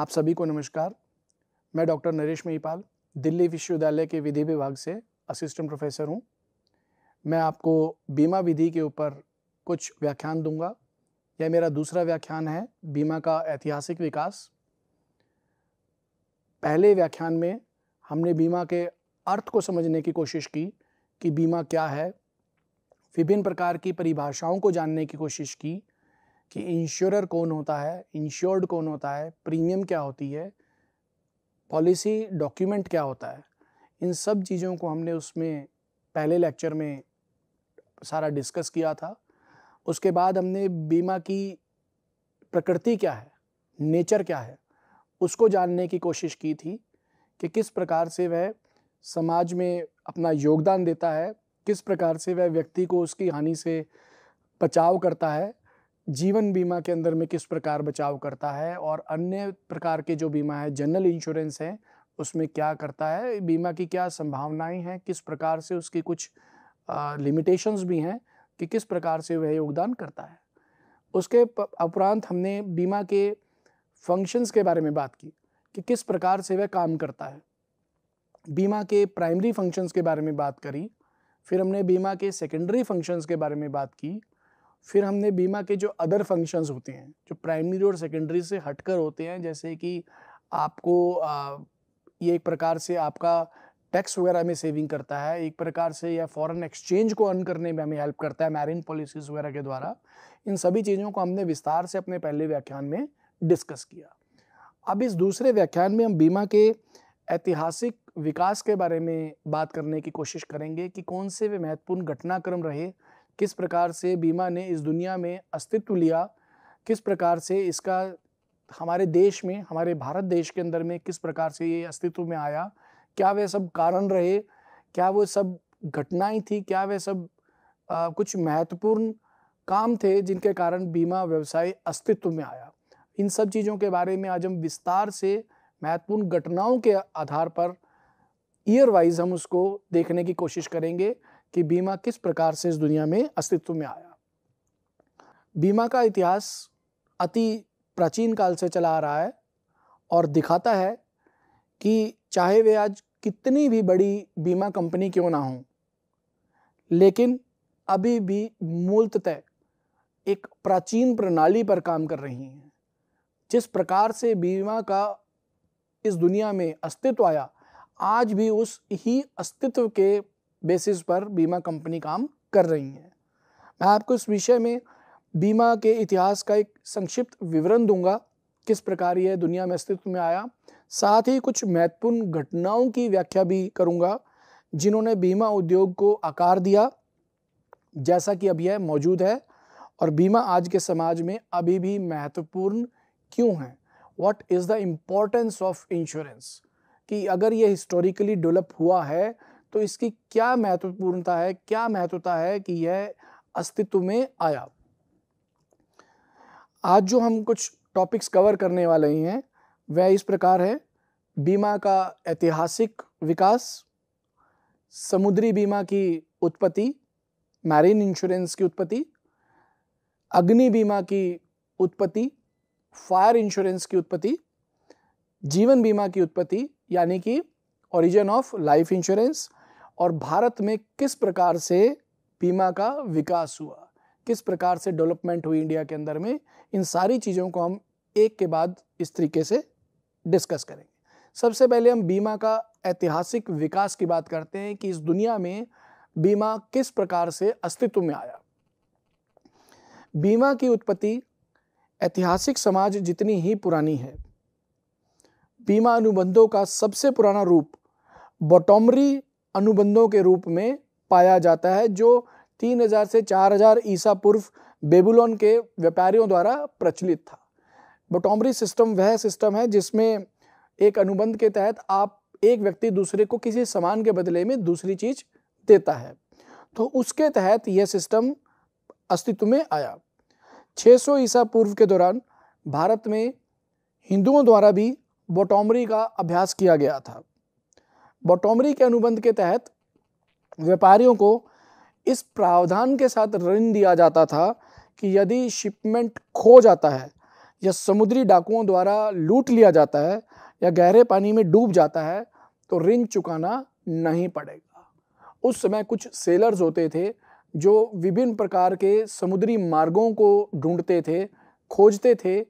आप सभी को नमस्कार मैं डॉक्टर नरेश महिपाल दिल्ली विश्वविद्यालय के विधि विभाग से असिस्टेंट प्रोफेसर हूं। मैं आपको बीमा विधि के ऊपर कुछ व्याख्यान दूंगा यह मेरा दूसरा व्याख्यान है बीमा का ऐतिहासिक विकास पहले व्याख्यान में हमने बीमा के अर्थ को समझने की कोशिश की कि बीमा क्या है विभिन्न प्रकार की परिभाषाओं को जानने की कोशिश की कि इंश्योरर कौन होता है इंश्योर्ड कौन होता है प्रीमियम क्या होती है पॉलिसी डॉक्यूमेंट क्या होता है इन सब चीज़ों को हमने उसमें पहले लेक्चर में सारा डिस्कस किया था उसके बाद हमने बीमा की प्रकृति क्या है नेचर क्या है उसको जानने की कोशिश की थी कि किस प्रकार से वह समाज में अपना योगदान देता है किस प्रकार से वह व्यक्ति को उसकी हानि से बचाव करता है जीवन बीमा के अंदर में किस प्रकार बचाव करता है और अन्य प्रकार के जो बीमा है जनरल इंश्योरेंस है उसमें क्या करता है बीमा की क्या संभावनाएं हैं किस प्रकार से उसकी कुछ लिमिटेशंस भी हैं कि किस प्रकार से वह योगदान करता है उसके उपरांत हमने बीमा के फंक्शंस के बारे में बात की कि किस प्रकार से वह काम करता है बीमा के प्राइमरी फंक्शंस के बारे में बात करी फिर हमने बीमा के सेकेंडरी फंक्शंस के बारे में बात की फिर हमने बीमा के जो अदर फंक्शंस होते हैं जो प्राइमरी और सेकेंडरी से हटकर होते हैं जैसे कि आपको आ, ये एक प्रकार से आपका टैक्स वगैरह में सेविंग करता है एक प्रकार से या फॉरेन एक्सचेंज को अर्न करने में हमें हेल्प करता है मैरिन पॉलिसीज वगैरह के द्वारा इन सभी चीज़ों को हमने विस्तार से अपने पहले व्याख्यान में डिस्कस किया अब इस दूसरे व्याख्यान में हम बीमा के ऐतिहासिक विकास के बारे में बात करने की कोशिश करेंगे कि कौन से वे महत्वपूर्ण घटनाक्रम रहे किस प्रकार से बीमा ने इस दुनिया में अस्तित्व लिया किस प्रकार से इसका हमारे देश में हमारे भारत देश के अंदर में किस प्रकार से ये अस्तित्व में आया क्या वे सब कारण रहे क्या वो सब घटनाएं थी क्या वे सब आ, कुछ महत्वपूर्ण काम थे जिनके कारण बीमा व्यवसाय अस्तित्व में आया इन सब चीज़ों के बारे में आज हम विस्तार से महत्वपूर्ण घटनाओं के आधार पर ईयर वाइज हम उसको देखने की कोशिश करेंगे कि बीमा किस प्रकार से इस दुनिया में अस्तित्व में आया बीमा का इतिहास अति प्राचीन काल से चला आ रहा है और दिखाता है कि चाहे वे आज कितनी भी बड़ी बीमा कंपनी क्यों ना हो लेकिन अभी भी मूलतः एक प्राचीन प्रणाली पर काम कर रही हैं जिस प्रकार से बीमा का इस दुनिया में अस्तित्व आया आज भी उस ही अस्तित्व के बेसिस पर बीमा कंपनी काम कर रही हैं मैं आपको इस विषय में बीमा के इतिहास का एक संक्षिप्त विवरण दूंगा किस प्रकार यह दुनिया में अस्तित्व में आया साथ ही कुछ महत्वपूर्ण घटनाओं की व्याख्या भी करूंगा जिन्होंने बीमा उद्योग को आकार दिया जैसा कि अब यह मौजूद है और बीमा आज के समाज में अभी भी महत्वपूर्ण क्यों है what is the importance of insurance कि अगर ये हिस्टोरिकली डेवलप हुआ है तो इसकी क्या महत्वपूर्णता है क्या महत्वता है कि यह अस्तित्व में आया आज जो हम कुछ टॉपिक्स कवर करने वाले हैं वह इस प्रकार है बीमा का ऐतिहासिक विकास समुद्री बीमा की उत्पत्ति मैरीन इंश्योरेंस की उत्पत्ति अग्नि बीमा की उत्पत्ति फायर इंश्योरेंस की उत्पत्ति जीवन बीमा की उत्पत्ति यानी कि ओरिजिन ऑफ लाइफ इंश्योरेंस और भारत में किस प्रकार से बीमा का विकास हुआ किस प्रकार से डेवलपमेंट हुई इंडिया के अंदर में इन सारी चीज़ों को हम एक के बाद इस तरीके से डिस्कस करेंगे सबसे पहले हम बीमा का ऐतिहासिक विकास की बात करते हैं कि इस दुनिया में बीमा किस प्रकार से अस्तित्व में आया बीमा की उत्पत्ति ऐतिहासिक समाज जितनी ही पुरानी है बीमा अनुबंधों का सबसे पुराना रूप बोटोमरी अनुबंधों के रूप में पाया जाता है जो 3000 से 4000 ईसा पूर्व बेबुलोन के व्यापारियों द्वारा प्रचलित था बटोमरी सिस्टम वह सिस्टम है जिसमें एक अनुबंध के तहत आप एक व्यक्ति दूसरे को किसी सामान के बदले में दूसरी चीज देता है तो उसके तहत यह सिस्टम अस्तित्व में आया 600 ईसा पूर्व के दौरान भारत में हिंदुओं द्वारा भी बोटोमरी का अभ्यास किया गया था बटोमरी के अनुबंध के तहत व्यापारियों को इस प्रावधान के साथ ऋण दिया जाता था कि यदि शिपमेंट खो जाता है या समुद्री डाकुओं द्वारा लूट लिया जाता है या गहरे पानी में डूब जाता है तो ऋण चुकाना नहीं पड़ेगा उस समय कुछ सेलर्स होते थे जो विभिन्न प्रकार के समुद्री मार्गों को ढूंढते थे खोजते थे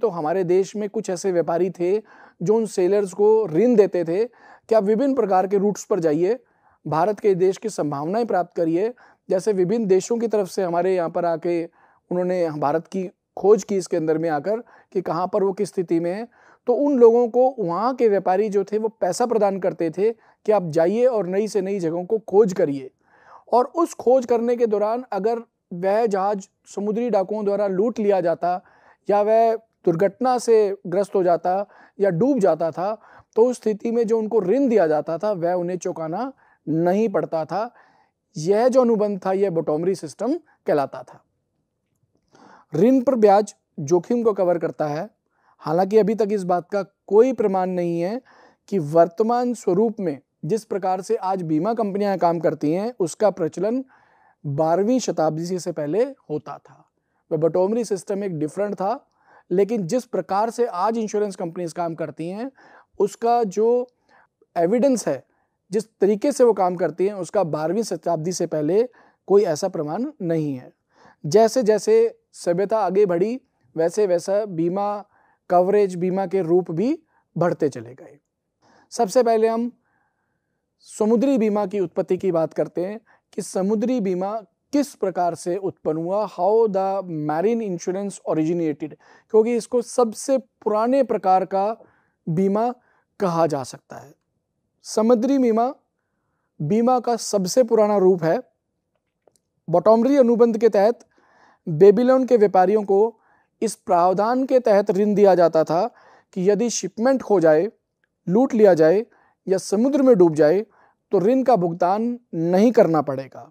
तो हमारे देश में कुछ ऐसे व्यापारी थे जो उन सेलर्स को ऋण देते थे कि आप विभिन्न प्रकार के रूट्स पर जाइए भारत के देश की संभावनाएं प्राप्त करिए जैसे विभिन्न देशों की तरफ से हमारे यहाँ पर आके उन्होंने भारत की खोज की इसके अंदर में आकर कि कहाँ पर वो किस स्थिति में है तो उन लोगों को वहाँ के व्यापारी जो थे वो पैसा प्रदान करते थे कि आप जाइए और नई से नई जगहों को खोज करिए और उस खोज करने के दौरान अगर वह जहाज समुद्री डाकुओं द्वारा लूट लिया जाता या वह दुर्घटना से ग्रस्त हो जाता या डूब जाता था तो उस स्थिति में जो उनको ऋण दिया जाता था वह उन्हें चुकाना नहीं पड़ता था यह जो अनुबंध था यह बोटोमरी सिस्टम कहलाता था ऋण पर ब्याज जोखिम को कवर करता है हालांकि अभी तक इस बात का कोई प्रमाण नहीं है कि वर्तमान स्वरूप में जिस प्रकार से आज बीमा कंपनियां काम करती हैं उसका प्रचलन बारहवीं शताब्दी से पहले होता था वह बटोमरी सिस्टम एक डिफरेंट था लेकिन जिस प्रकार से आज इंश्योरेंस कंपनीज काम करती हैं उसका जो एविडेंस है जिस तरीके से वो काम करती हैं उसका बारहवीं शताब्दी से पहले कोई ऐसा प्रमाण नहीं है जैसे जैसे सभ्यता आगे बढ़ी वैसे वैसा बीमा कवरेज बीमा के रूप भी बढ़ते चले गए सबसे पहले हम समुद्री बीमा की उत्पत्ति की बात करते हैं कि समुद्री बीमा किस प्रकार से उत्पन्न हुआ how the marine insurance originated क्योंकि इसको सबसे पुराने प्रकार का बीमा कहा जा सकता है समुद्री बीमा बीमा का सबसे पुराना रूप है बोटोमरी अनुबंध के तहत बेबीलोन के व्यापारियों को इस प्रावधान के तहत ऋण दिया जाता था कि यदि शिपमेंट हो जाए लूट लिया जाए या समुद्र में डूब जाए तो ऋण का भुगतान नहीं करना पड़ेगा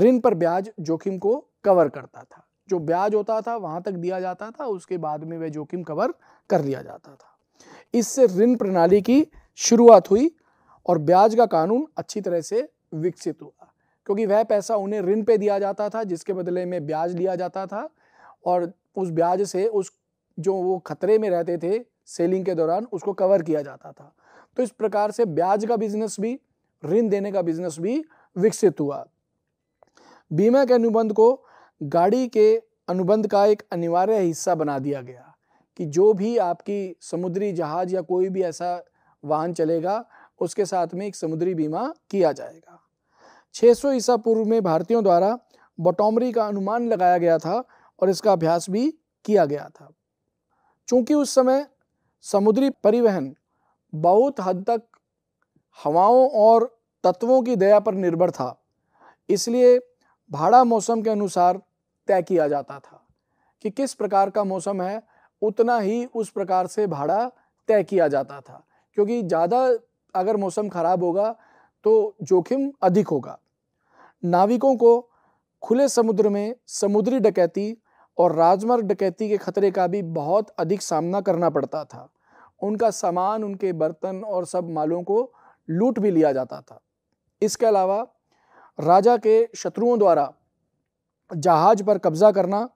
ऋण पर ब्याज जोखिम को कवर करता था जो ब्याज होता था वहां तक दिया जाता था उसके बाद में वह जोखिम कवर कर लिया जाता था इससे ऋण प्रणाली की शुरुआत हुई और ब्याज का कानून अच्छी तरह से विकसित हुआ क्योंकि वह पैसा उन्हें ऋण पे दिया जाता था जिसके बदले में ब्याज लिया जाता था और उस ब्याज से उस जो वो खतरे में रहते थे सेलिंग के दौरान उसको कवर किया जाता था तो इस प्रकार से ब्याज का बिजनेस भी ऋण देने का बिजनेस भी विकसित हुआ बीमा के अनुबंध को गाड़ी के अनुबंध का एक अनिवार्य हिस्सा बना दिया गया कि जो भी आपकी समुद्री जहाज या कोई भी ऐसा वाहन चलेगा उसके साथ में एक समुद्री बीमा किया जाएगा 600 ईसा पूर्व में भारतीयों द्वारा बटोमरी का अनुमान लगाया गया था और इसका अभ्यास भी किया गया था चूंकि उस समय समुद्री परिवहन बहुत हद तक हवाओं और तत्वों की दया पर निर्भर था इसलिए भाड़ा मौसम के अनुसार तय किया जाता था कि किस प्रकार का मौसम है उतना ही उस प्रकार से भाड़ा तय किया जाता था क्योंकि ज़्यादा अगर मौसम ख़राब होगा तो जोखिम अधिक होगा नाविकों को खुले समुद्र में समुद्री डकैती और राजमार्ग डकैती के खतरे का भी बहुत अधिक सामना करना पड़ता था उनका सामान उनके बर्तन और सब मालों को लूट भी लिया जाता था इसके अलावा राजा के शत्रुओं द्वारा जहाज पर कब्ज़ा करना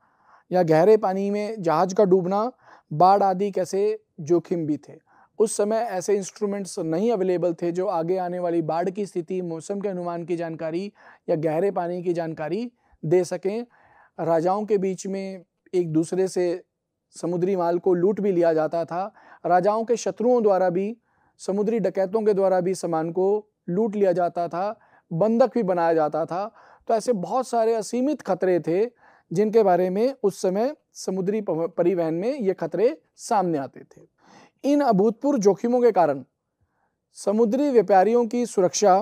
या गहरे पानी में जहाज का डूबना बाढ़ आदि कैसे जोखिम भी थे उस समय ऐसे इंस्ट्रूमेंट्स नहीं अवेलेबल थे जो आगे आने वाली बाढ़ की स्थिति मौसम के अनुमान की जानकारी या गहरे पानी की जानकारी दे सकें राजाओं के बीच में एक दूसरे से समुद्री माल को लूट भी लिया जाता था राजाओं के शत्रुओं द्वारा भी समुद्री डकैतों के द्वारा भी सामान को लूट लिया जाता था बंधक भी बनाया जाता था तो ऐसे बहुत सारे असीमित खतरे थे जिनके बारे में उस समय समुद्री परिवहन में ये खतरे सामने आते थे इन अभूतपूर्व जोखिमों के कारण समुद्री व्यापारियों की सुरक्षा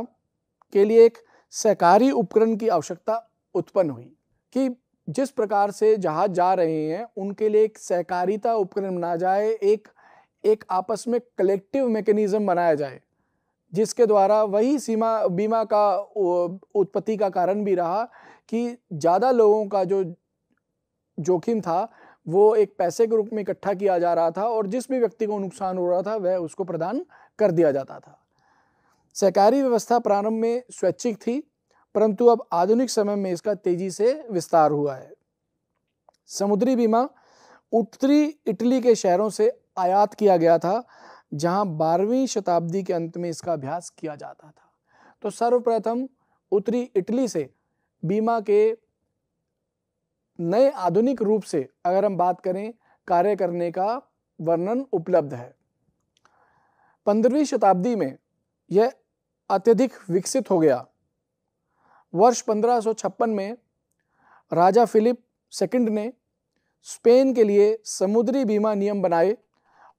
के लिए एक सहकारी उपकरण की आवश्यकता उत्पन्न हुई कि जिस प्रकार से जहाज जा रहे हैं उनके लिए एक सहकारिता उपकरण बनाया जाए एक एक आपस में कलेक्टिव मैकेनिज्म बनाया जाए जिसके द्वारा वही सीमा बीमा का उत्पत्ति का कारण भी रहा कि ज़्यादा लोगों का जो जोखिम था वो एक पैसे के रूप में इकट्ठा किया जा रहा था और जिस भी व्यक्ति को नुकसान हो रहा था वह उसको प्रदान कर दिया जाता था सहकारी व्यवस्था प्रारंभ में स्वैच्छिक थी परंतु अब आधुनिक समय में इसका तेजी से विस्तार हुआ है समुद्री बीमा उत्तरी इटली के शहरों से आयात किया गया था जहाँ बारहवीं शताब्दी के अंत में इसका अभ्यास किया जाता था तो सर्वप्रथम उत्तरी इटली से बीमा के नए आधुनिक रूप से अगर हम बात करें कार्य करने का वर्णन उपलब्ध है पंद्रहवीं शताब्दी में यह अत्यधिक विकसित हो गया वर्ष 1556 में राजा फिलिप सेकंड ने स्पेन के लिए समुद्री बीमा नियम बनाए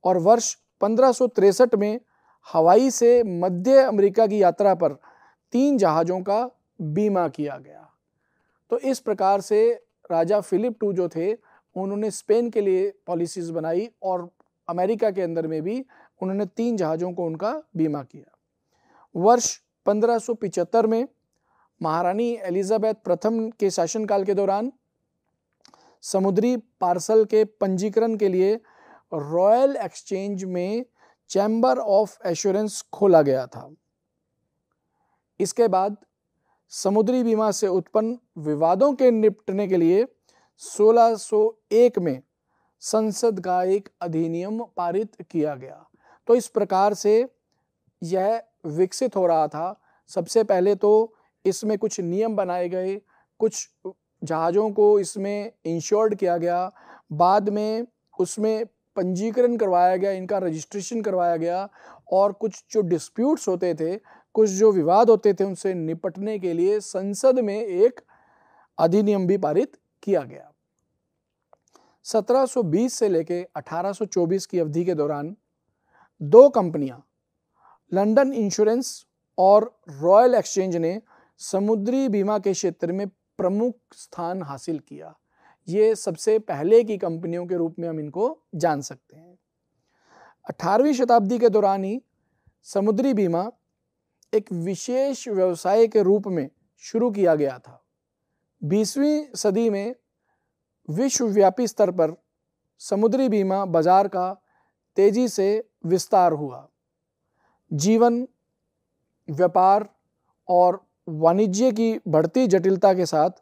और वर्ष पंद्रह में हवाई से मध्य अमेरिका की यात्रा पर तीन जहाज़ों का बीमा किया गया तो इस प्रकार से राजा फिलिप टू जो थे उन्होंने स्पेन के लिए पॉलिसीज़ बनाई और अमेरिका के अंदर में भी उन्होंने तीन जहाज़ों को उनका बीमा किया वर्ष 1575 में महारानी एलिजाबेथ प्रथम के शासनकाल के दौरान समुद्री पार्सल के पंजीकरण के लिए रॉयल एक्सचेंज में चैम्बर ऑफ एश्योरेंस खोला गया था इसके बाद समुद्री बीमा से उत्पन्न विवादों के निपटने के लिए 1601 में संसद का एक अधिनियम पारित किया गया तो इस प्रकार से यह विकसित हो रहा था सबसे पहले तो इसमें कुछ नियम बनाए गए कुछ जहाज़ों को इसमें इंश्योर्ड किया गया बाद में उसमें पंजीकरण करवाया गया इनका रजिस्ट्रेशन करवाया गया और कुछ जो डिस्प्यूट्स होते थे कुछ जो विवाद होते थे उनसे निपटने के लिए संसद में एक अधिनियम भी पारित किया गया 1720 से लेके 1824 की अवधि के दौरान दो कंपनियां लंदन इंश्योरेंस और रॉयल एक्सचेंज ने समुद्री बीमा के क्षेत्र में प्रमुख स्थान हासिल किया ये सबसे पहले की कंपनियों के रूप में हम इनको जान सकते हैं 18वीं शताब्दी के दौरान ही समुद्री बीमा एक विशेष व्यवसाय के रूप में शुरू किया गया था 20वीं सदी में विश्वव्यापी स्तर पर समुद्री बीमा बाजार का तेजी से विस्तार हुआ जीवन व्यापार और वाणिज्य की बढ़ती जटिलता के साथ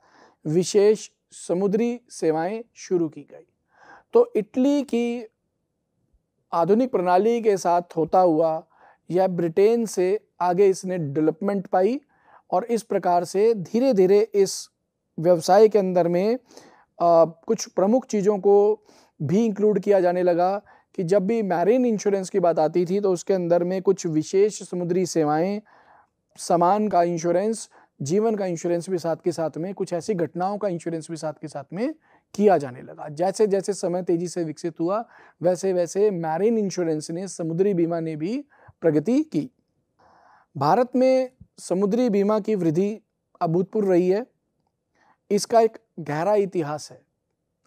विशेष समुद्री सेवाएं शुरू की गई तो इटली की आधुनिक प्रणाली के साथ होता हुआ या ब्रिटेन से आगे इसने डेवलपमेंट पाई और इस प्रकार से धीरे धीरे इस व्यवसाय के अंदर में आ, कुछ प्रमुख चीज़ों को भी इंक्लूड किया जाने लगा कि जब भी मैरिन इंश्योरेंस की बात आती थी तो उसके अंदर में कुछ विशेष समुद्री सेवाएं सामान का इंश्योरेंस जीवन का इंश्योरेंस भी साथ के साथ में कुछ ऐसी घटनाओं का इंश्योरेंस भी साथ के साथ में किया जाने लगा जैसे जैसे समय तेजी से विकसित हुआ वैसे वैसे मैरिन इंश्योरेंस ने समुद्री बीमा ने भी प्रगति की भारत में समुद्री बीमा की वृद्धि अभूतपूर्व रही है इसका एक गहरा इतिहास है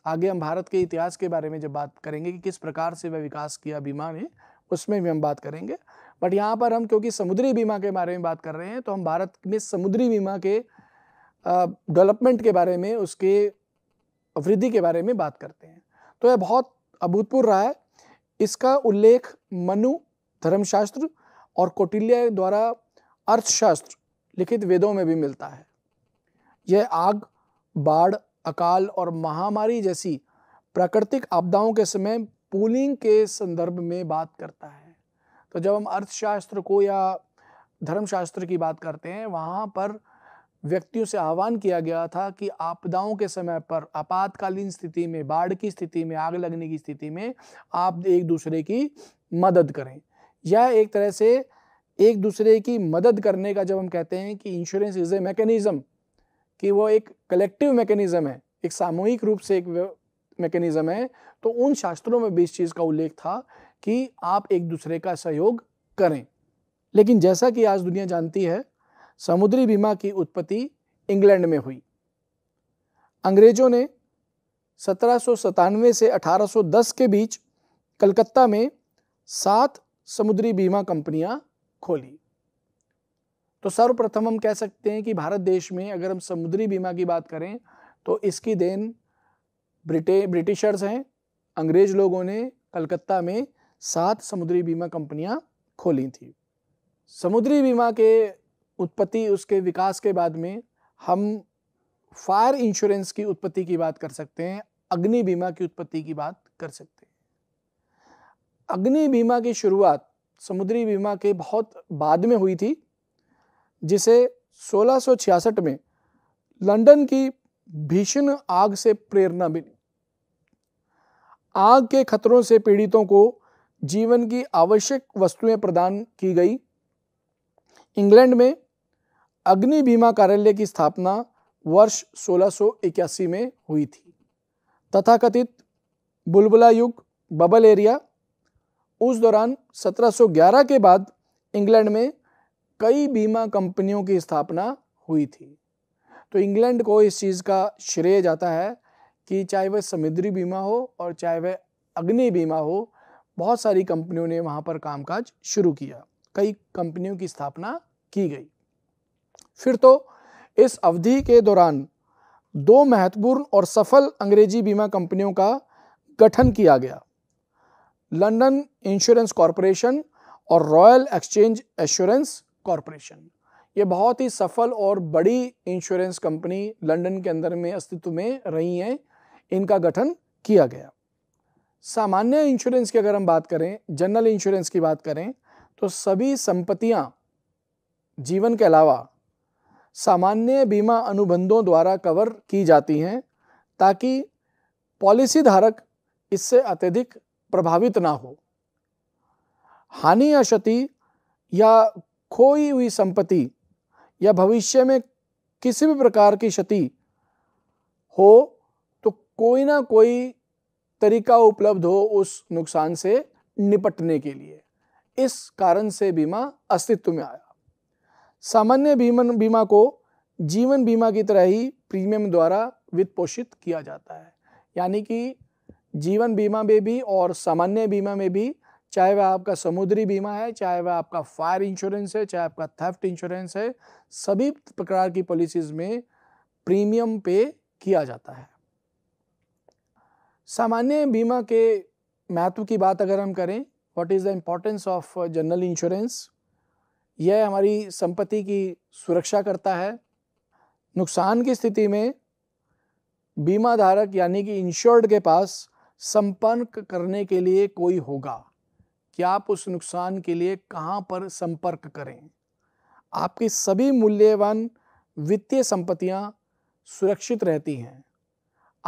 आगे हम भारत के इतिहास के बारे में जब बात करेंगे कि किस प्रकार से वह विकास किया बीमा ने उसमें भी हम बात करेंगे बट यहाँ पर हम क्योंकि समुद्री बीमा के बारे में बात कर रहे हैं तो हम भारत में समुद्री बीमा के डेवलपमेंट के बारे में उसके वृद्धि के बारे में बात करते हैं तो यह बहुत अभूतपूर्व रहा है इसका उल्लेख मनु धर्मशास्त्र और कौटिल्य द्वारा अर्थशास्त्र लिखित वेदों में भी मिलता है यह आग बाढ़ अकाल और महामारी जैसी प्राकृतिक आपदाओं के समय पूलिंग के संदर्भ में बात करता है तो जब हम अर्थशास्त्र को या धर्मशास्त्र की बात करते हैं वहाँ पर व्यक्तियों से आह्वान किया गया था कि आपदाओं के समय पर आपातकालीन स्थिति में बाढ़ की स्थिति में आग लगने की स्थिति में आप एक दूसरे की मदद करें यह एक तरह से एक दूसरे की मदद करने का जब हम कहते हैं कि इंश्योरेंस इज़ ए मैकेनिज़्म कि वो एक कलेक्टिव मैकेनिज़्म है एक सामूहिक रूप से एक मैकेनिज़्म है तो उन शास्त्रों में भी इस चीज़ का उल्लेख था कि आप एक दूसरे का सहयोग करें लेकिन जैसा कि आज दुनिया जानती है समुद्री बीमा की उत्पत्ति इंग्लैंड में हुई अंग्रेजों ने सत्रह से 1810 के बीच कलकत्ता में सात समुद्री बीमा कंपनियां खोली तो सर्वप्रथम हम कह सकते हैं कि भारत देश में अगर हम समुद्री बीमा की बात करें तो इसकी देन ब्रिटे ब्रिटिशर्स हैं अंग्रेज लोगों ने कलकत्ता में सात समुद्री बीमा कंपनियां खोली थी समुद्री बीमा के उत्पत्ति उसके विकास के बाद में हम फायर इंश्योरेंस की उत्पत्ति की बात कर सकते हैं अग्नि बीमा की उत्पत्ति की बात कर सकते हैं अग्नि बीमा की शुरुआत समुद्री बीमा के बहुत बाद में हुई थी जिसे 1666 में लंदन की भीषण आग से प्रेरणा मिली आग के खतरों से पीड़ितों को जीवन की आवश्यक वस्तुएं प्रदान की गई इंग्लैंड में अग्नि बीमा कार्यालय की स्थापना वर्ष 1681 में हुई थी तथाकथित बुलबुला युग बबल एरिया उस दौरान 1711 के बाद इंग्लैंड में कई बीमा कंपनियों की स्थापना हुई थी तो इंग्लैंड को इस चीज़ का श्रेय जाता है कि चाहे वह समुद्री बीमा हो और चाहे वह अग्नि बीमा हो बहुत सारी कंपनियों ने वहां पर कामकाज शुरू किया कई कंपनियों की स्थापना की गई फिर तो इस अवधि के दौरान दो महत्वपूर्ण और सफल अंग्रेजी बीमा कंपनियों का गठन किया गया लंदन इंश्योरेंस कॉरपोरेशन और रॉयल एक्सचेंज एश्योरेंस कॉरपोरेशन ये बहुत ही सफल और बड़ी इंश्योरेंस कंपनी लंदन के अंदर में अस्तित्व में रही हैं इनका गठन किया गया सामान्य इंश्योरेंस की अगर हम बात करें जनरल इंश्योरेंस की बात करें तो सभी संपत्तियां जीवन के अलावा सामान्य बीमा अनुबंधों द्वारा कवर की जाती हैं ताकि पॉलिसी धारक इससे अत्यधिक प्रभावित ना हो हानि या क्षति या खोई हुई संपत्ति या भविष्य में किसी भी प्रकार की क्षति हो तो कोई ना कोई तरीका उपलब्ध हो उस नुकसान से निपटने के लिए इस कारण से बीमा अस्तित्व में आया सामान्य बीमन बीमा को जीवन बीमा की तरह ही प्रीमियम द्वारा वित्त पोषित किया जाता है यानी कि जीवन बीमा में भी और सामान्य बीमा में भी चाहे वह आपका समुद्री बीमा है चाहे वह आपका फायर इंश्योरेंस है चाहे आपका थेफ्ट इंश्योरेंस है सभी प्रकार की पॉलिसीज में प्रीमियम पे किया जाता है सामान्य बीमा के महत्व की बात अगर हम करें what is the importance of general insurance यह हमारी संपत्ति की सुरक्षा करता है नुकसान की स्थिति में बीमा धारक यानी कि इंश्योर्ड के पास संपर्क करने के लिए कोई होगा कि आप उस नुकसान के लिए कहाँ पर संपर्क करें आपकी सभी मूल्यवान वित्तीय संपत्तियाँ सुरक्षित रहती हैं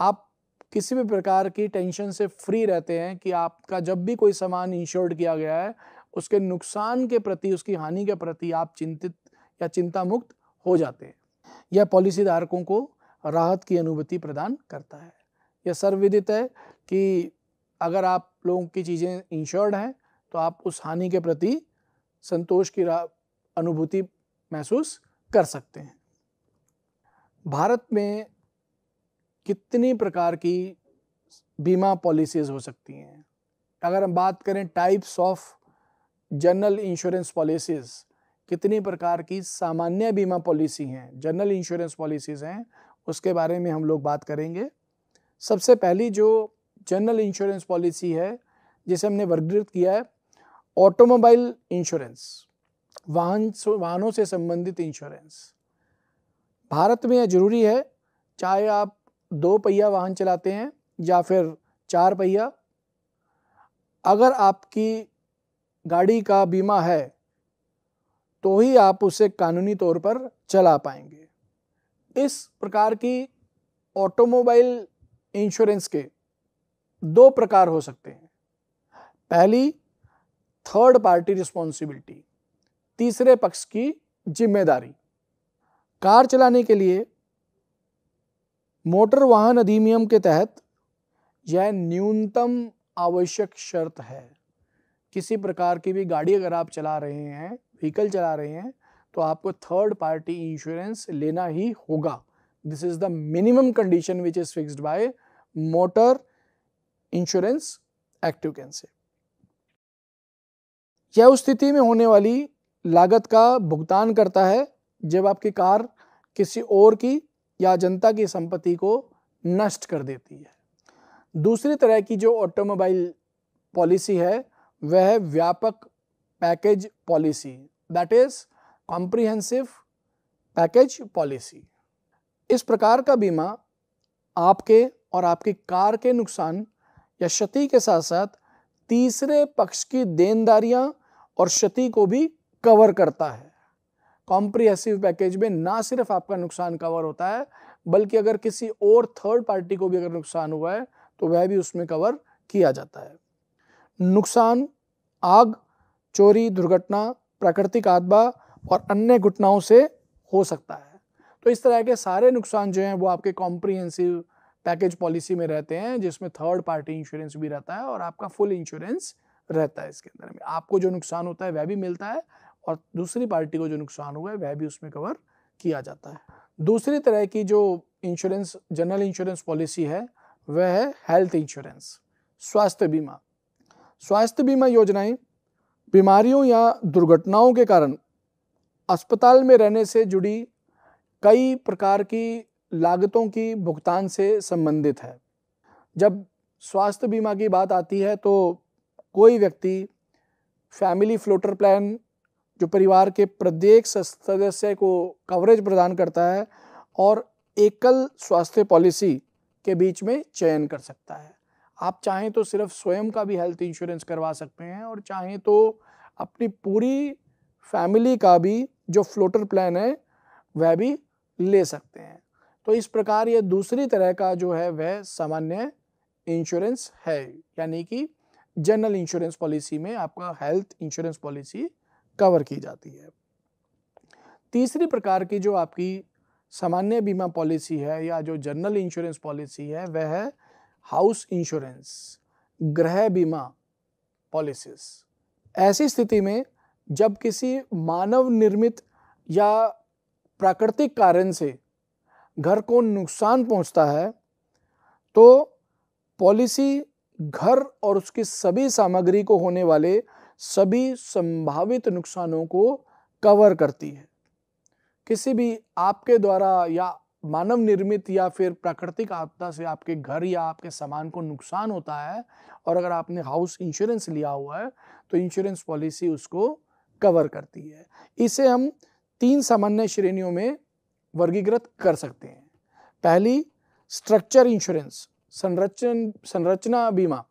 आप किसी भी प्रकार की टेंशन से फ्री रहते हैं कि आपका जब भी कोई सामान इंश्योर्ड किया गया है उसके नुकसान के प्रति उसकी हानि के प्रति आप चिंतित या चिंता मुक्त हो जाते हैं यह पॉलिसी धारकों को राहत की अनुभूति प्रदान करता है यह सर्वविदित है कि अगर आप लोगों की चीज़ें इंश्योर्ड हैं तो आप उस हानि के प्रति संतोष की अनुभूति महसूस कर सकते हैं भारत में कितनी प्रकार की बीमा पॉलिसीज हो सकती हैं अगर हम बात करें types of general insurance policies कितनी प्रकार की सामान्य बीमा पॉलिसी हैं जनरल इंश्योरेंस पॉलिसीज़ हैं उसके बारे में हम लोग बात करेंगे सबसे पहली जो जनरल इंश्योरेंस पॉलिसी है जिसे हमने वर्गीकृत किया है ऑटोमोबाइल इंश्योरेंस वाहन वाहनों से संबंधित इंश्योरेंस भारत में यह जरूरी है चाहे आप दो पहिया वाहन चलाते हैं या फिर चार पहिया अगर आपकी गाड़ी का बीमा है तो ही आप उसे कानूनी तौर पर चला पाएंगे इस प्रकार की ऑटोमोबाइल इंश्योरेंस के दो प्रकार हो सकते हैं पहली थर्ड पार्टी रिस्पॉन्सिबिलिटी तीसरे पक्ष की जिम्मेदारी कार चलाने के लिए मोटर वाहन अधिनियम के तहत यह न्यूनतम आवश्यक शर्त है किसी प्रकार की भी गाड़ी अगर आप चला रहे हैं व्हीकल चला रहे हैं तो आपको थर्ड पार्टी इंश्योरेंस लेना ही होगा this is the minimum condition which is fixed by motor insurance act you can say यह उस स्थिति में होने वाली लागत का भुगतान करता है जब आपकी कार किसी और की या जनता की संपत्ति को नष्ट कर देती है दूसरी तरह की जो ऑटोमोबाइल पॉलिसी है वह है व्यापक package policy that is comprehensive package policy इस प्रकार का बीमा आपके और आपकी कार के नुकसान या क्षति के साथ साथ तीसरे पक्ष की देनदारियां और क्षति को भी कवर करता है कॉम्प्रिहेंसिव पैकेज में ना सिर्फ आपका नुकसान कवर होता है बल्कि अगर किसी और थर्ड पार्टी को भी अगर नुकसान हुआ है तो वह भी उसमें कवर किया जाता है नुकसान आग चोरी दुर्घटना प्राकृतिक आदबा और अन्य घटनाओं से हो सकता है तो इस तरह के सारे नुकसान जो हैं वो आपके कॉम्प्रिहेंसिव पैकेज पॉलिसी में रहते हैं जिसमें थर्ड पार्टी इंश्योरेंस भी रहता है और आपका फुल इंश्योरेंस रहता है इसके अंदर में आपको जो नुकसान होता है वह भी मिलता है और दूसरी पार्टी को जो नुकसान हुआ है वह भी उसमें कवर किया जाता है दूसरी तरह की जो इंश्योरेंस जनरल इंश्योरेंस पॉलिसी है वह है हेल्थ इंश्योरेंस स्वास्थ्य बीमा स्वास्थ्य बीमा योजनाएं बीमारियों या दुर्घटनाओं के कारण अस्पताल में रहने से जुड़ी कई प्रकार की लागतों की भुगतान से संबंधित है जब स्वास्थ्य बीमा की बात आती है तो कोई व्यक्ति फैमिली फ्लोटर प्लान जो परिवार के प्रत्येक सदस्य को कवरेज प्रदान करता है और एकल स्वास्थ्य पॉलिसी के बीच में चयन कर सकता है आप चाहें तो सिर्फ स्वयं का भी हेल्थ इंश्योरेंस करवा सकते हैं और चाहें तो अपनी पूरी फैमिली का भी जो फ्लोटर प्लान है वह भी ले सकते हैं तो इस प्रकार यह दूसरी तरह का जो है वह सामान्य इंश्योरेंस है यानी कि जनरल इंश्योरेंस पॉलिसी में आपका हेल्थ इंश्योरेंस पॉलिसी कवर की जाती है तीसरी प्रकार की जो आपकी सामान्य बीमा पॉलिसी है या जो जनरल इंश्योरेंस पॉलिसी है वह है हाउस इंश्योरेंस गृह बीमा पॉलिसीज ऐसी स्थिति में जब किसी मानव निर्मित या प्राकृतिक कारण से घर को नुकसान पहुंचता है तो पॉलिसी घर और उसकी सभी सामग्री को होने वाले सभी संभावित नुकसानों को कवर करती है किसी भी आपके द्वारा या मानव निर्मित या फिर प्राकृतिक आपदा से आपके घर या आपके सामान को नुकसान होता है और अगर आपने हाउस इंश्योरेंस लिया हुआ है तो इंश्योरेंस पॉलिसी उसको कवर करती है इसे हम तीन सामान्य श्रेणियों में वर्गीकृत कर सकते हैं पहली स्ट्रक्चर इंश्योरेंस संरचन संरचना बीमा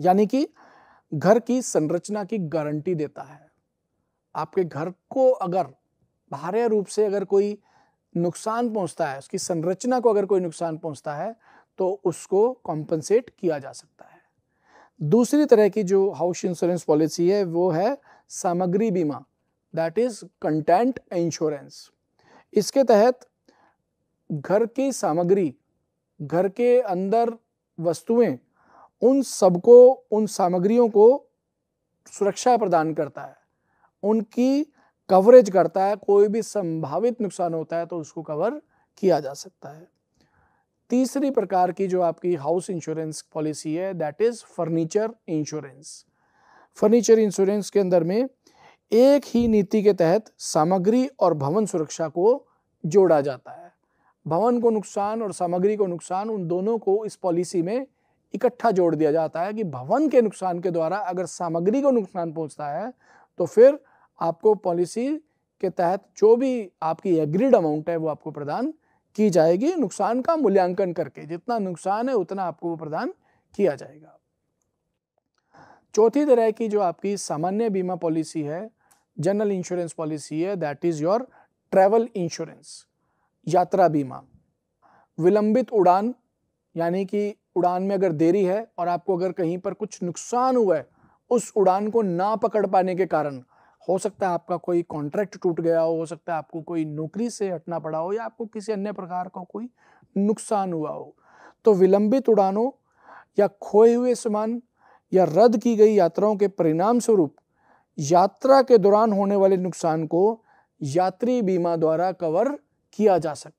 यानी कि घर की संरचना की गारंटी देता है आपके घर को अगर भारे रूप से अगर कोई नुकसान पहुंचता है उसकी संरचना को अगर कोई नुकसान पहुंचता है तो उसको कॉम्पनसेट किया जा सकता है दूसरी तरह की जो हाउस इंश्योरेंस पॉलिसी है वो है सामग्री बीमा दैट इज कंटेंट इंश्योरेंस इसके तहत घर की सामग्री घर के अंदर वस्तुएं उन सबको उन सामग्रियों को सुरक्षा प्रदान करता है उनकी कवरेज करता है कोई भी संभावित नुकसान होता है तो उसको कवर किया जा सकता है तीसरी प्रकार की जो आपकी हाउस इंश्योरेंस पॉलिसी है that is furniture insurance furniture insurance के अंदर में एक ही नीति के तहत सामग्री और भवन सुरक्षा को जोड़ा जाता है भवन को नुकसान और सामग्री को नुकसान उन दोनों को इस पॉलिसी में इकट्ठा जोड़ दिया जाता है कि भवन के नुकसान के द्वारा अगर सामग्री को नुकसान पहुंचता है तो फिर आपको पॉलिसी के तहत जो भी आपकी एग्रीड अमाउंट है वो आपको प्रदान की जाएगी नुकसान का मूल्यांकन करके जितना नुकसान है उतना आपको वो प्रदान किया जाएगा चौथी तरह की जो आपकी सामान्य बीमा पॉलिसी है जनरल इंश्योरेंस पॉलिसी है that is your travel insurance यात्रा बीमा विलंबित उड़ान यानी कि उड़ान में अगर देरी है और आपको अगर कहीं पर कुछ नुकसान हुआ है उस उड़ान को ना पकड़ पाने के कारण हो सकता है आपका कोई कॉन्ट्रैक्ट टूट गया हो हो सकता है आपको कोई नौकरी से हटना पड़ा हो या आपको किसी अन्य प्रकार का कोई नुकसान हुआ हो तो विलंबित उड़ानों या खोए हुए सामान या रद्द की गई यात्राओं के परिणाम स्वरूप यात्रा के दौरान होने वाले नुकसान को यात्री बीमा द्वारा कवर किया जा सकता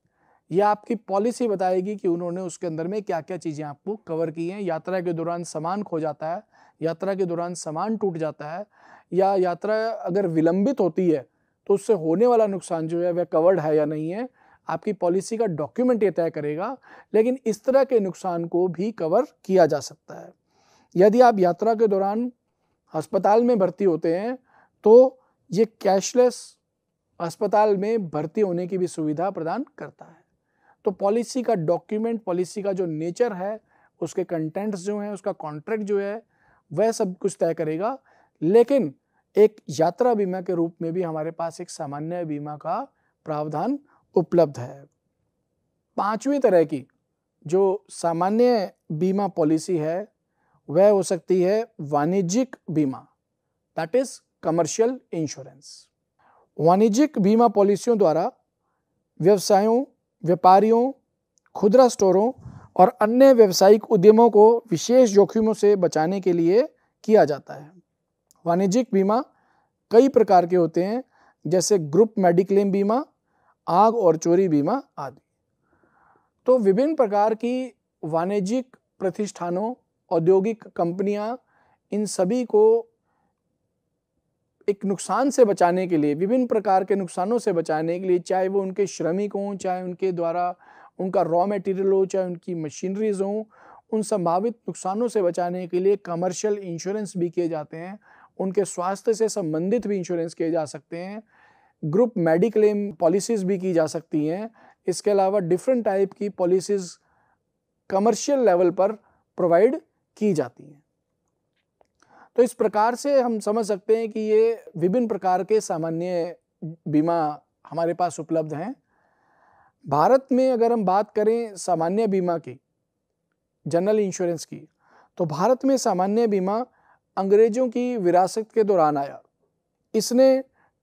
यह आपकी पॉलिसी बताएगी कि उन्होंने उसके अंदर में क्या क्या चीज़ें आपको कवर की हैं यात्रा के दौरान सामान खो जाता है यात्रा के दौरान सामान टूट जाता है या यात्रा अगर विलंबित होती है तो उससे होने वाला नुकसान जो है वह कवर्ड है या नहीं है आपकी पॉलिसी का डॉक्यूमेंट ये तय करेगा लेकिन इस तरह के नुकसान को भी कवर किया जा सकता है यदि आप यात्रा के दौरान अस्पताल में भर्ती होते हैं तो ये कैशलेस अस्पताल में भर्ती होने की भी सुविधा प्रदान करता है तो पॉलिसी का डॉक्यूमेंट पॉलिसी का जो नेचर है उसके कंटेंट्स जो हैं उसका कॉन्ट्रैक्ट जो है वह सब कुछ तय करेगा लेकिन एक यात्रा बीमा के रूप में भी हमारे पास एक सामान्य बीमा का प्रावधान उपलब्ध है पांचवी तरह की जो सामान्य बीमा पॉलिसी है वह हो सकती है वाणिज्यिक बीमा दैट इज कमर्शियल इंश्योरेंस वाणिज्यिक बीमा पॉलिसियों द्वारा व्यवसायों व्यापारियों खुदरा स्टोरों और अन्य व्यावसायिक उद्यमों को विशेष जोखिमों से बचाने के लिए किया जाता है वाणिज्यिक बीमा कई प्रकार के होते हैं जैसे ग्रुप मेडिक्लेम बीमा आग और चोरी बीमा आदि तो विभिन्न प्रकार की वाणिज्यिक प्रतिष्ठानों औद्योगिक कंपनियां इन सभी को एक नुकसान से बचाने के लिए विभिन्न प्रकार के नुकसानों से बचाने के लिए चाहे वो उनके श्रमिक हों चाहे उनके द्वारा उनका रॉ मटेरियल हो चाहे उनकी मशीनरीज हों उन संभावित नुकसानों से बचाने के लिए कमर्शियल इंश्योरेंस भी किए जाते हैं उनके स्वास्थ्य से संबंधित भी इंश्योरेंस किए जा सकते हैं ग्रुप मेडिक्लेम पॉलिसीज़ भी की जा सकती हैं इसके अलावा डिफरेंट टाइप की पॉलिसीज़ कमर्शियल लेवल पर प्रोवाइड की जाती हैं तो इस प्रकार से हम समझ सकते हैं कि ये विभिन्न प्रकार के सामान्य बीमा हमारे पास उपलब्ध हैं भारत में अगर हम बात करें सामान्य बीमा की जनरल इंश्योरेंस की तो भारत में सामान्य बीमा अंग्रेजों की विरासत के दौरान आया इसने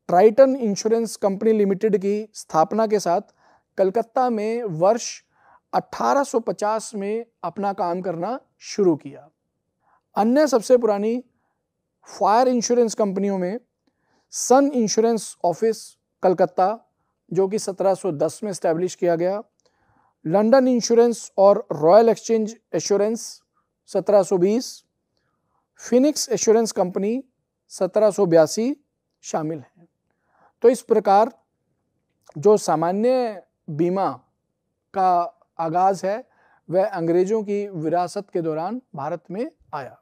ट्राइटन इंश्योरेंस कंपनी लिमिटेड की स्थापना के साथ कलकत्ता में वर्ष 1850 में अपना काम करना शुरू किया अन्य सबसे पुरानी फायर इंश्योरेंस कंपनियों में सन इंश्योरेंस ऑफिस कलकत्ता जो कि 1710 में इस्टेब्लिश किया गया लंडन इंश्योरेंस और royal exchange assurance 1720 Phoenix assurance company सत्रह शामिल हैं तो इस प्रकार जो सामान्य बीमा का आगाज़ है वह अंग्रेज़ों की विरासत के दौरान भारत में आया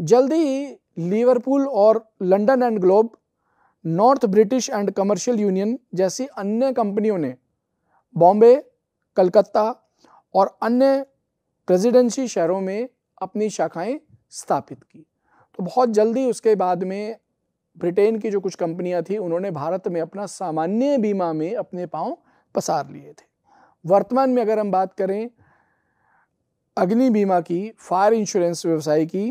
जल्दी ही लिवरपूल और London and Globe North British and Commercial Union जैसी अन्य कंपनियों ने बॉम्बे कलकत्ता और अन्य प्रेसिडेंसी शहरों में अपनी शाखाएं स्थापित की तो बहुत जल्दी उसके बाद में ब्रिटेन की जो कुछ कंपनियां थी उन्होंने भारत में अपना सामान्य बीमा में अपने पाँव पसार लिए थे वर्तमान में अगर हम बात करें अग्नि बीमा की फायर इंश्योरेंस व्यवसाय की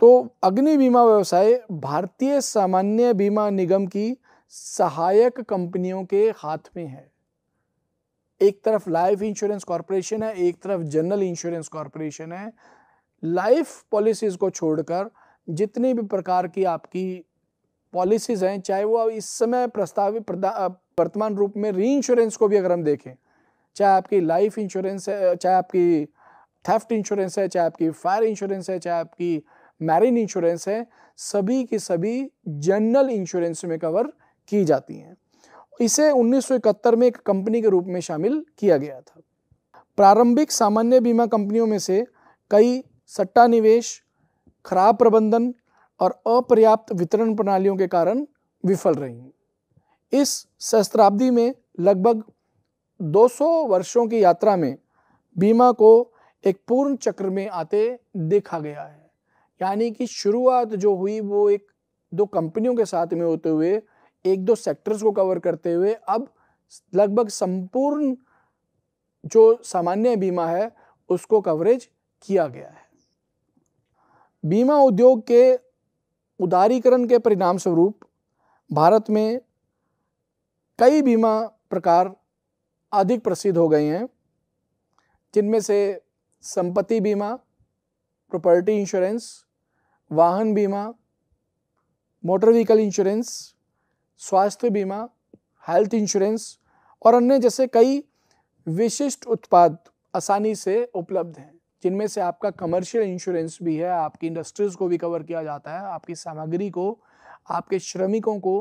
तो अग्नि बीमा व्यवसाय भारतीय सामान्य बीमा निगम की सहायक कंपनियों के हाथ में है एक तरफ लाइफ इंश्योरेंस कॉरपोरेशन है एक तरफ जनरल इंश्योरेंस कॉरपोरेशन है लाइफ पॉलिसीज को छोड़कर जितनी भी प्रकार की आपकी पॉलिसीज हैं चाहे वो इस समय प्रस्तावित वर्तमान रूप में री इंश्योरेंस को भी अगर हम देखें चाहे आपकी लाइफ इंश्योरेंस है चाहे आपकी थेफ्ट इंश्योरेंस है चाहे आपकी फायर इंश्योरेंस है चाहे आपकी मैरिन इंश्योरेंस है सभी की सभी जनरल इंश्योरेंस में कवर की जाती हैं इसे 1971 में एक कंपनी के रूप में शामिल किया गया था प्रारंभिक सामान्य बीमा कंपनियों में से कई सट्टा निवेश खराब प्रबंधन और अपर्याप्त वितरण प्रणालियों के कारण विफल रही इस सहस्त्राब्दी में लगभग 200 वर्षों की यात्रा में बीमा को एक पूर्ण चक्र में आते देखा गया है यानी कि शुरुआत जो हुई वो एक दो कंपनियों के साथ में होते हुए एक दो सेक्टर्स को कवर करते हुए अब लगभग संपूर्ण जो सामान्य बीमा है उसको कवरेज किया गया है बीमा उद्योग के उदारीकरण के परिणाम स्वरूप भारत में कई बीमा प्रकार अधिक प्रसिद्ध हो गए हैं जिनमें से संपत्ति बीमा प्रॉपर्टी इंश्योरेंस वाहन बीमा मोटर व्हीकल इंश्योरेंस स्वास्थ्य बीमा हेल्थ इंश्योरेंस और अन्य जैसे कई विशिष्ट उत्पाद आसानी से उपलब्ध हैं जिनमें से आपका कमर्शियल इंश्योरेंस भी है आपकी इंडस्ट्रीज़ को भी कवर किया जाता है आपकी सामग्री को आपके श्रमिकों को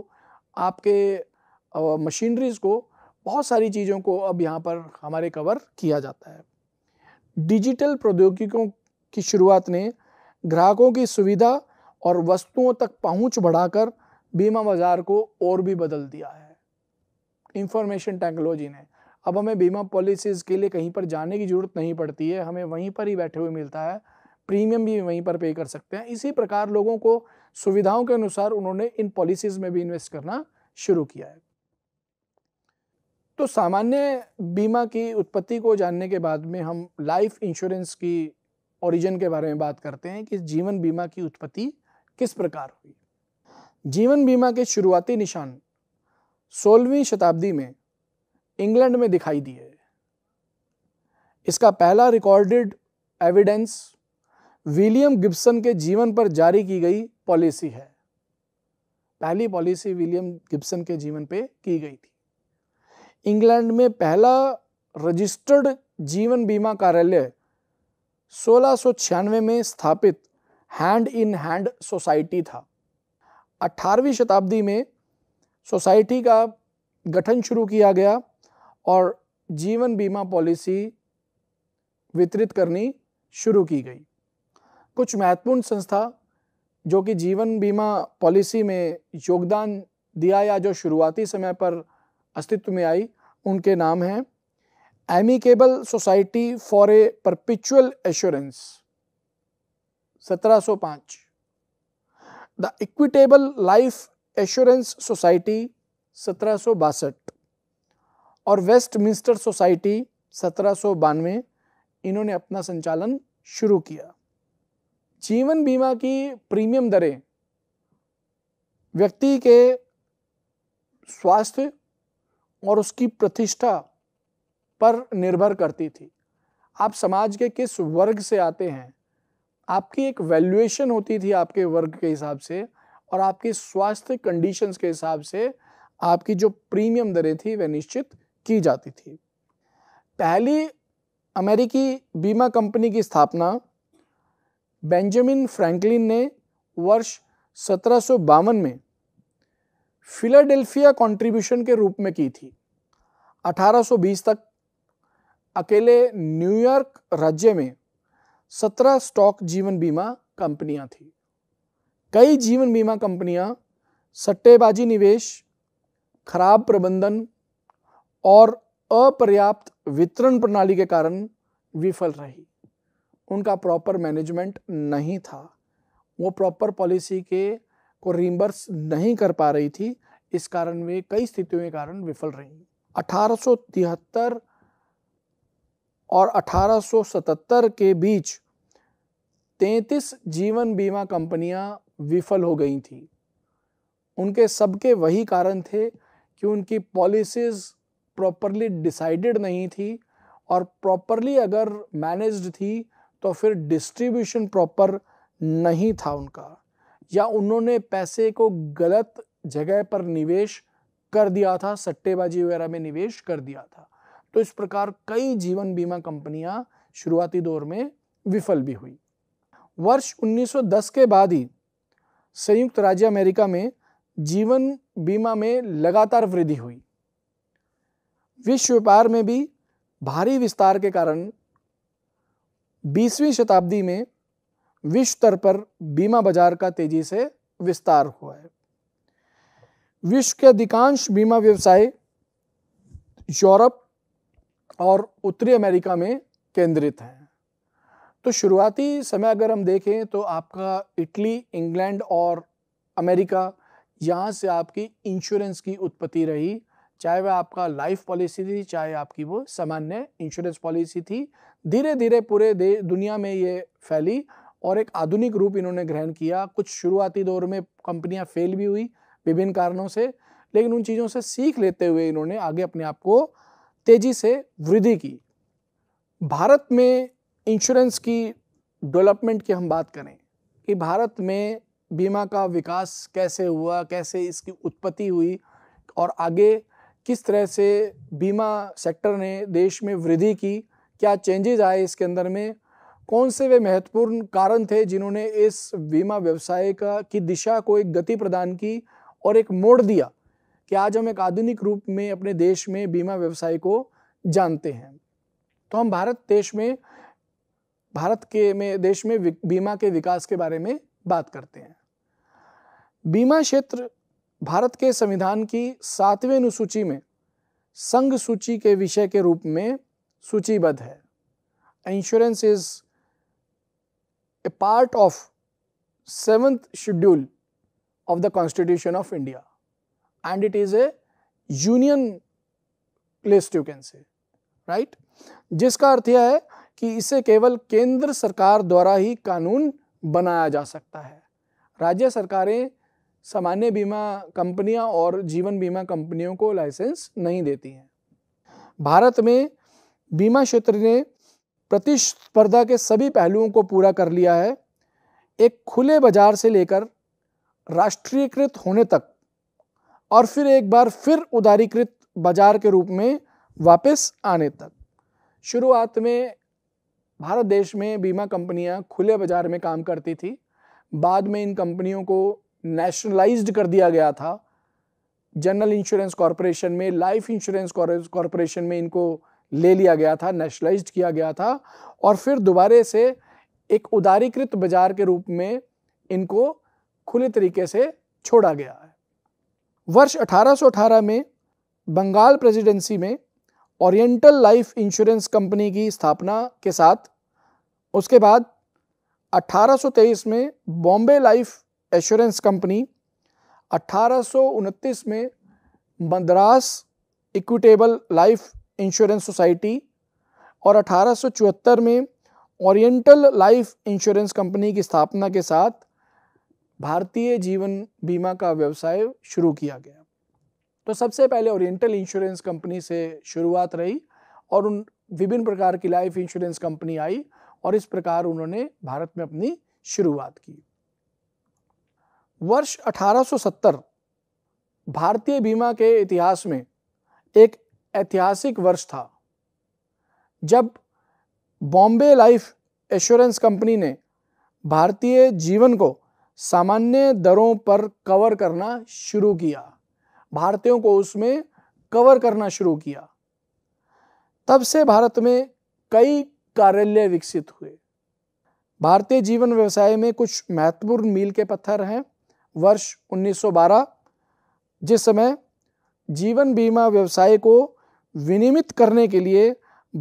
आपके मशीनरीज को बहुत सारी चीज़ों को अब यहाँ पर हमारे कवर किया जाता है डिजिटल प्रौद्योगिकियों की शुरुआत ने ग्राहकों की सुविधा और वस्तुओं तक पहुंच बढ़ाकर बीमा बाजार को और भी बदल दिया है इंफॉर्मेशन टेक्नोलॉजी ने अब हमें बीमा पॉलिसीज के लिए कहीं पर जाने की जरूरत नहीं पड़ती है हमें वहीं पर ही बैठे हुए मिलता है प्रीमियम भी वहीं पर पे कर सकते हैं इसी प्रकार लोगों को सुविधाओं के अनुसार उन्होंने इन पॉलिसीज में भी इन्वेस्ट करना शुरू किया है तो सामान्य बीमा की उत्पत्ति को जानने के बाद में हम लाइफ इंश्योरेंस की ओरिजिन के बारे में बात करते हैं कि जीवन बीमा की उत्पत्ति किस प्रकार हुई जीवन बीमा के शुरुआती निशान सोलहवीं शताब्दी में इंग्लैंड में दिखाई दिए इसका पहला रिकॉर्डेड एविडेंस विलियम गिब्सन के जीवन पर जारी की गई पॉलिसी है पहली पॉलिसी विलियम गिब्सन के जीवन पे की गई थी इंग्लैंड में पहला रजिस्टर्ड जीवन बीमा कार्यालय सोलह में स्थापित हैंड इन हैंड सोसाइटी था 18वीं शताब्दी में सोसाइटी का गठन शुरू किया गया और जीवन बीमा पॉलिसी वितरित करनी शुरू की गई कुछ महत्वपूर्ण संस्था जो कि जीवन बीमा पॉलिसी में योगदान दिया या जो शुरुआती समय पर अस्तित्व में आई उनके नाम हैं amicable society for a perpetual assurance 1705 the equitable life assurance society सत्रह और वेस्टमिंस्टर सोसाइटी सत्रह इन्होंने अपना संचालन शुरू किया जीवन बीमा की प्रीमियम दरें व्यक्ति के स्वास्थ्य और उसकी प्रतिष्ठा पर निर्भर करती थी आप समाज के किस वर्ग से आते हैं आपकी एक वैल्यूएशन होती थी आपके वर्ग के हिसाब से और आपके स्वास्थ्य कंडीशंस के हिसाब से आपकी जो प्रीमियम दरें थी वह निश्चित की जाती थी पहली अमेरिकी बीमा कंपनी की स्थापना बेंजामिन फ्रैंकलिन ने वर्ष सत्रह में फिलाडेल्फिया कंट्रीब्यूशन के रूप में की थी 1820 तक अकेले न्यूयॉर्क राज्य में सत्रह स्टॉक जीवन बीमा कंपनियां थी कई जीवन बीमा कंपनियां सट्टेबाजी निवेश खराब प्रबंधन और अपर्याप्त वितरण प्रणाली के कारण विफल रही उनका प्रॉपर मैनेजमेंट नहीं था वो प्रॉपर पॉलिसी के को रिम्बर्स नहीं कर पा रही थी इस कारण वे कई स्थितियों के कारण विफल रही अठारह और 1877 के बीच 33 जीवन बीमा कंपनियां विफल हो गई थी उनके सबके वही कारण थे कि उनकी पॉलिसीज़ प्रॉपरली डिसाइडेड नहीं थी और प्रॉपरली अगर मैनेज्ड थी तो फिर डिस्ट्रीब्यूशन प्रॉपर नहीं था उनका या उन्होंने पैसे को गलत जगह पर निवेश कर दिया था सट्टेबाजी वगैरह में निवेश कर दिया था तो इस प्रकार कई जीवन बीमा कंपनियां शुरुआती दौर में विफल भी हुई वर्ष 1910 के बाद ही संयुक्त राज्य अमेरिका में जीवन बीमा में लगातार वृद्धि हुई विश्व व्यापार में भी भारी विस्तार के कारण 20वीं शताब्दी में विश्व स्तर पर बीमा बाजार का तेजी से विस्तार हुआ है विश्व के अधिकांश बीमा व्यवसाय यूरोप और उत्तरी अमेरिका में केंद्रित हैं तो शुरुआती समय अगर हम देखें तो आपका इटली इंग्लैंड और अमेरिका यहाँ से आपकी इंश्योरेंस की उत्पत्ति रही चाहे वह आपका लाइफ पॉलिसी थी चाहे आपकी वो सामान्य इंश्योरेंस पॉलिसी थी धीरे धीरे पूरे दुनिया में ये फैली और एक आधुनिक रूप इन्होंने ग्रहण किया कुछ शुरुआती दौर में कंपनियां फेल भी हुई विभिन्न कारणों से लेकिन उन चीज़ों से सीख लेते हुए इन्होंने आगे अपने आप को तेज़ी से वृद्धि की भारत में इंश्योरेंस की डेवलपमेंट की हम बात करें कि भारत में बीमा का विकास कैसे हुआ कैसे इसकी उत्पत्ति हुई और आगे किस तरह से बीमा सेक्टर ने देश में वृद्धि की क्या चेंजेज आए इसके अंदर में कौन से वे महत्वपूर्ण कारण थे जिन्होंने इस बीमा व्यवसाय का की दिशा को एक गति प्रदान की और एक मोड़ दिया कि आज हम एक आधुनिक रूप में अपने देश में बीमा व्यवसाय को जानते हैं तो हम भारत देश में भारत के में देश में बीमा के विकास के बारे में बात करते हैं बीमा क्षेत्र भारत के संविधान की सातवें अनुसूची में संघ सूची के विषय के रूप में सूचीबद्ध है insurance is a part of seventh schedule of the constitution of India and it is a union list you can say right जिसका अर्थ यह है कि इसे केवल केंद्र सरकार द्वारा ही कानून बनाया जा सकता है राज्य सरकारें सामान्य बीमा कंपनियां और जीवन बीमा कंपनियों को लाइसेंस नहीं देती हैं भारत में बीमा क्षेत्र ने प्रतिस्पर्धा के सभी पहलुओं को पूरा कर लिया है एक खुले बाजार से लेकर राष्ट्रीयकृत होने तक और फिर एक बार फिर उदारीकृत बाजार के रूप में वापस आने तक शुरुआत में भारत देश में बीमा कंपनियां खुले बाजार में काम करती थी बाद में इन कंपनियों को नेशनलाइज्ड कर दिया गया था जनरल इंश्योरेंस कॉरपोरेशन में लाइफ इंश्योरेंस कॉरपोरेशन में इनको ले लिया गया था नेशनलाइज्ड किया गया था और फिर दोबारे से एक उदारीकृत बाजार के रूप में इनको खुले तरीके से छोड़ा गया वर्ष 1818 में बंगाल प्रेसिडेंसी में ओरिएंटल लाइफ इंश्योरेंस कंपनी की स्थापना के साथ उसके बाद 1823 में बॉम्बे लाइफ एश्योरेंस कंपनी अठारह में Madras equitable life insurance society और अठारह में ओरिएंटल लाइफ इंश्योरेंस कंपनी की स्थापना के साथ भारतीय जीवन बीमा का व्यवसाय शुरू किया गया तो सबसे पहले ओरिएंटल इंश्योरेंस कंपनी से शुरुआत रही और उन विभिन्न प्रकार की लाइफ इंश्योरेंस कंपनी आई और इस प्रकार उन्होंने भारत में अपनी शुरुआत की वर्ष 1870 भारतीय बीमा के इतिहास में एक ऐतिहासिक वर्ष था जब बॉम्बे लाइफ एश्योरेंस कंपनी ने भारतीय जीवन को सामान्य दरों पर कवर करना शुरू किया भारतीयों को उसमें कवर करना शुरू किया तब से भारत में कई कार्यालय विकसित हुए भारतीय जीवन व्यवसाय में कुछ महत्वपूर्ण मील के पत्थर हैं वर्ष 1912 जिस समय जीवन बीमा व्यवसाय को विनियमित करने के लिए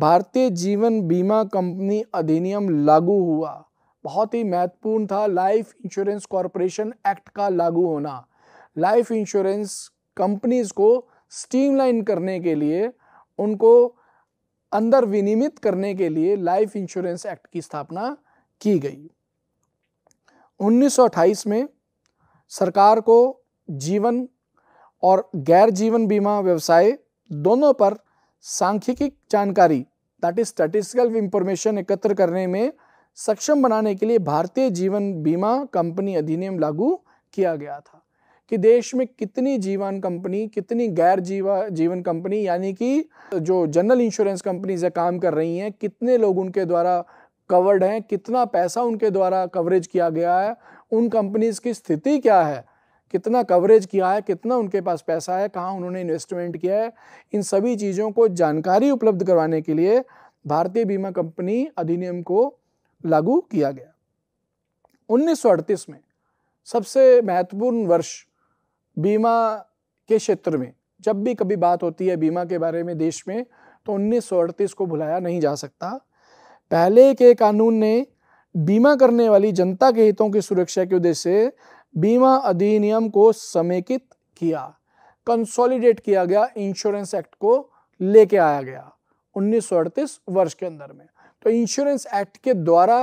भारतीय जीवन बीमा कंपनी अधिनियम लागू हुआ बहुत ही महत्वपूर्ण था लाइफ इंश्योरेंस कॉरपोरेशन एक्ट का लागू होना लाइफ इंश्योरेंस कंपनीज को स्टीमलाइन करने के लिए उनको अंदर विनियमित करने के लिए लाइफ इंश्योरेंस एक्ट की स्थापना की गई 1928 में सरकार को जीवन और गैर जीवन बीमा व्यवसाय दोनों पर सांख्यिकी जानकारी दैट इज स्टैटिस्टिकल इंफॉर्मेशन एकत्र करने में सक्षम बनाने के लिए भारतीय जीवन बीमा कंपनी अधिनियम लागू किया गया था कि देश में कितनी जीवन कंपनी कितनी गैर जीवा जीवन कंपनी यानी कि जो जनरल इंश्योरेंस कंपनीज काम कर रही हैं कितने लोग उनके द्वारा कवर्ड हैं कितना पैसा उनके द्वारा कवरेज किया गया है उन कंपनीज की स्थिति क्या है कितना कवरेज किया है कितना उनके पास पैसा है कहाँ उन्होंने इन्वेस्टमेंट किया है इन सभी चीज़ों को जानकारी उपलब्ध करवाने के लिए भारतीय बीमा कंपनी अधिनियम को लागू किया गया 1938 में सबसे महत्वपूर्ण वर्ष बीमा के क्षेत्र में जब भी कभी बात होती है बीमा के बारे में देश में तो 1938 को भुलाया नहीं जा सकता पहले के कानून ने बीमा करने वाली जनता के हितों की सुरक्षा के उद्देश्य से बीमा अधिनियम को समेकित किया कंसोलिडेट किया गया इंश्योरेंस एक्ट को लेके आया गया 1938 वर्ष के अंदर में तो इंश्योरेंस एक्ट के द्वारा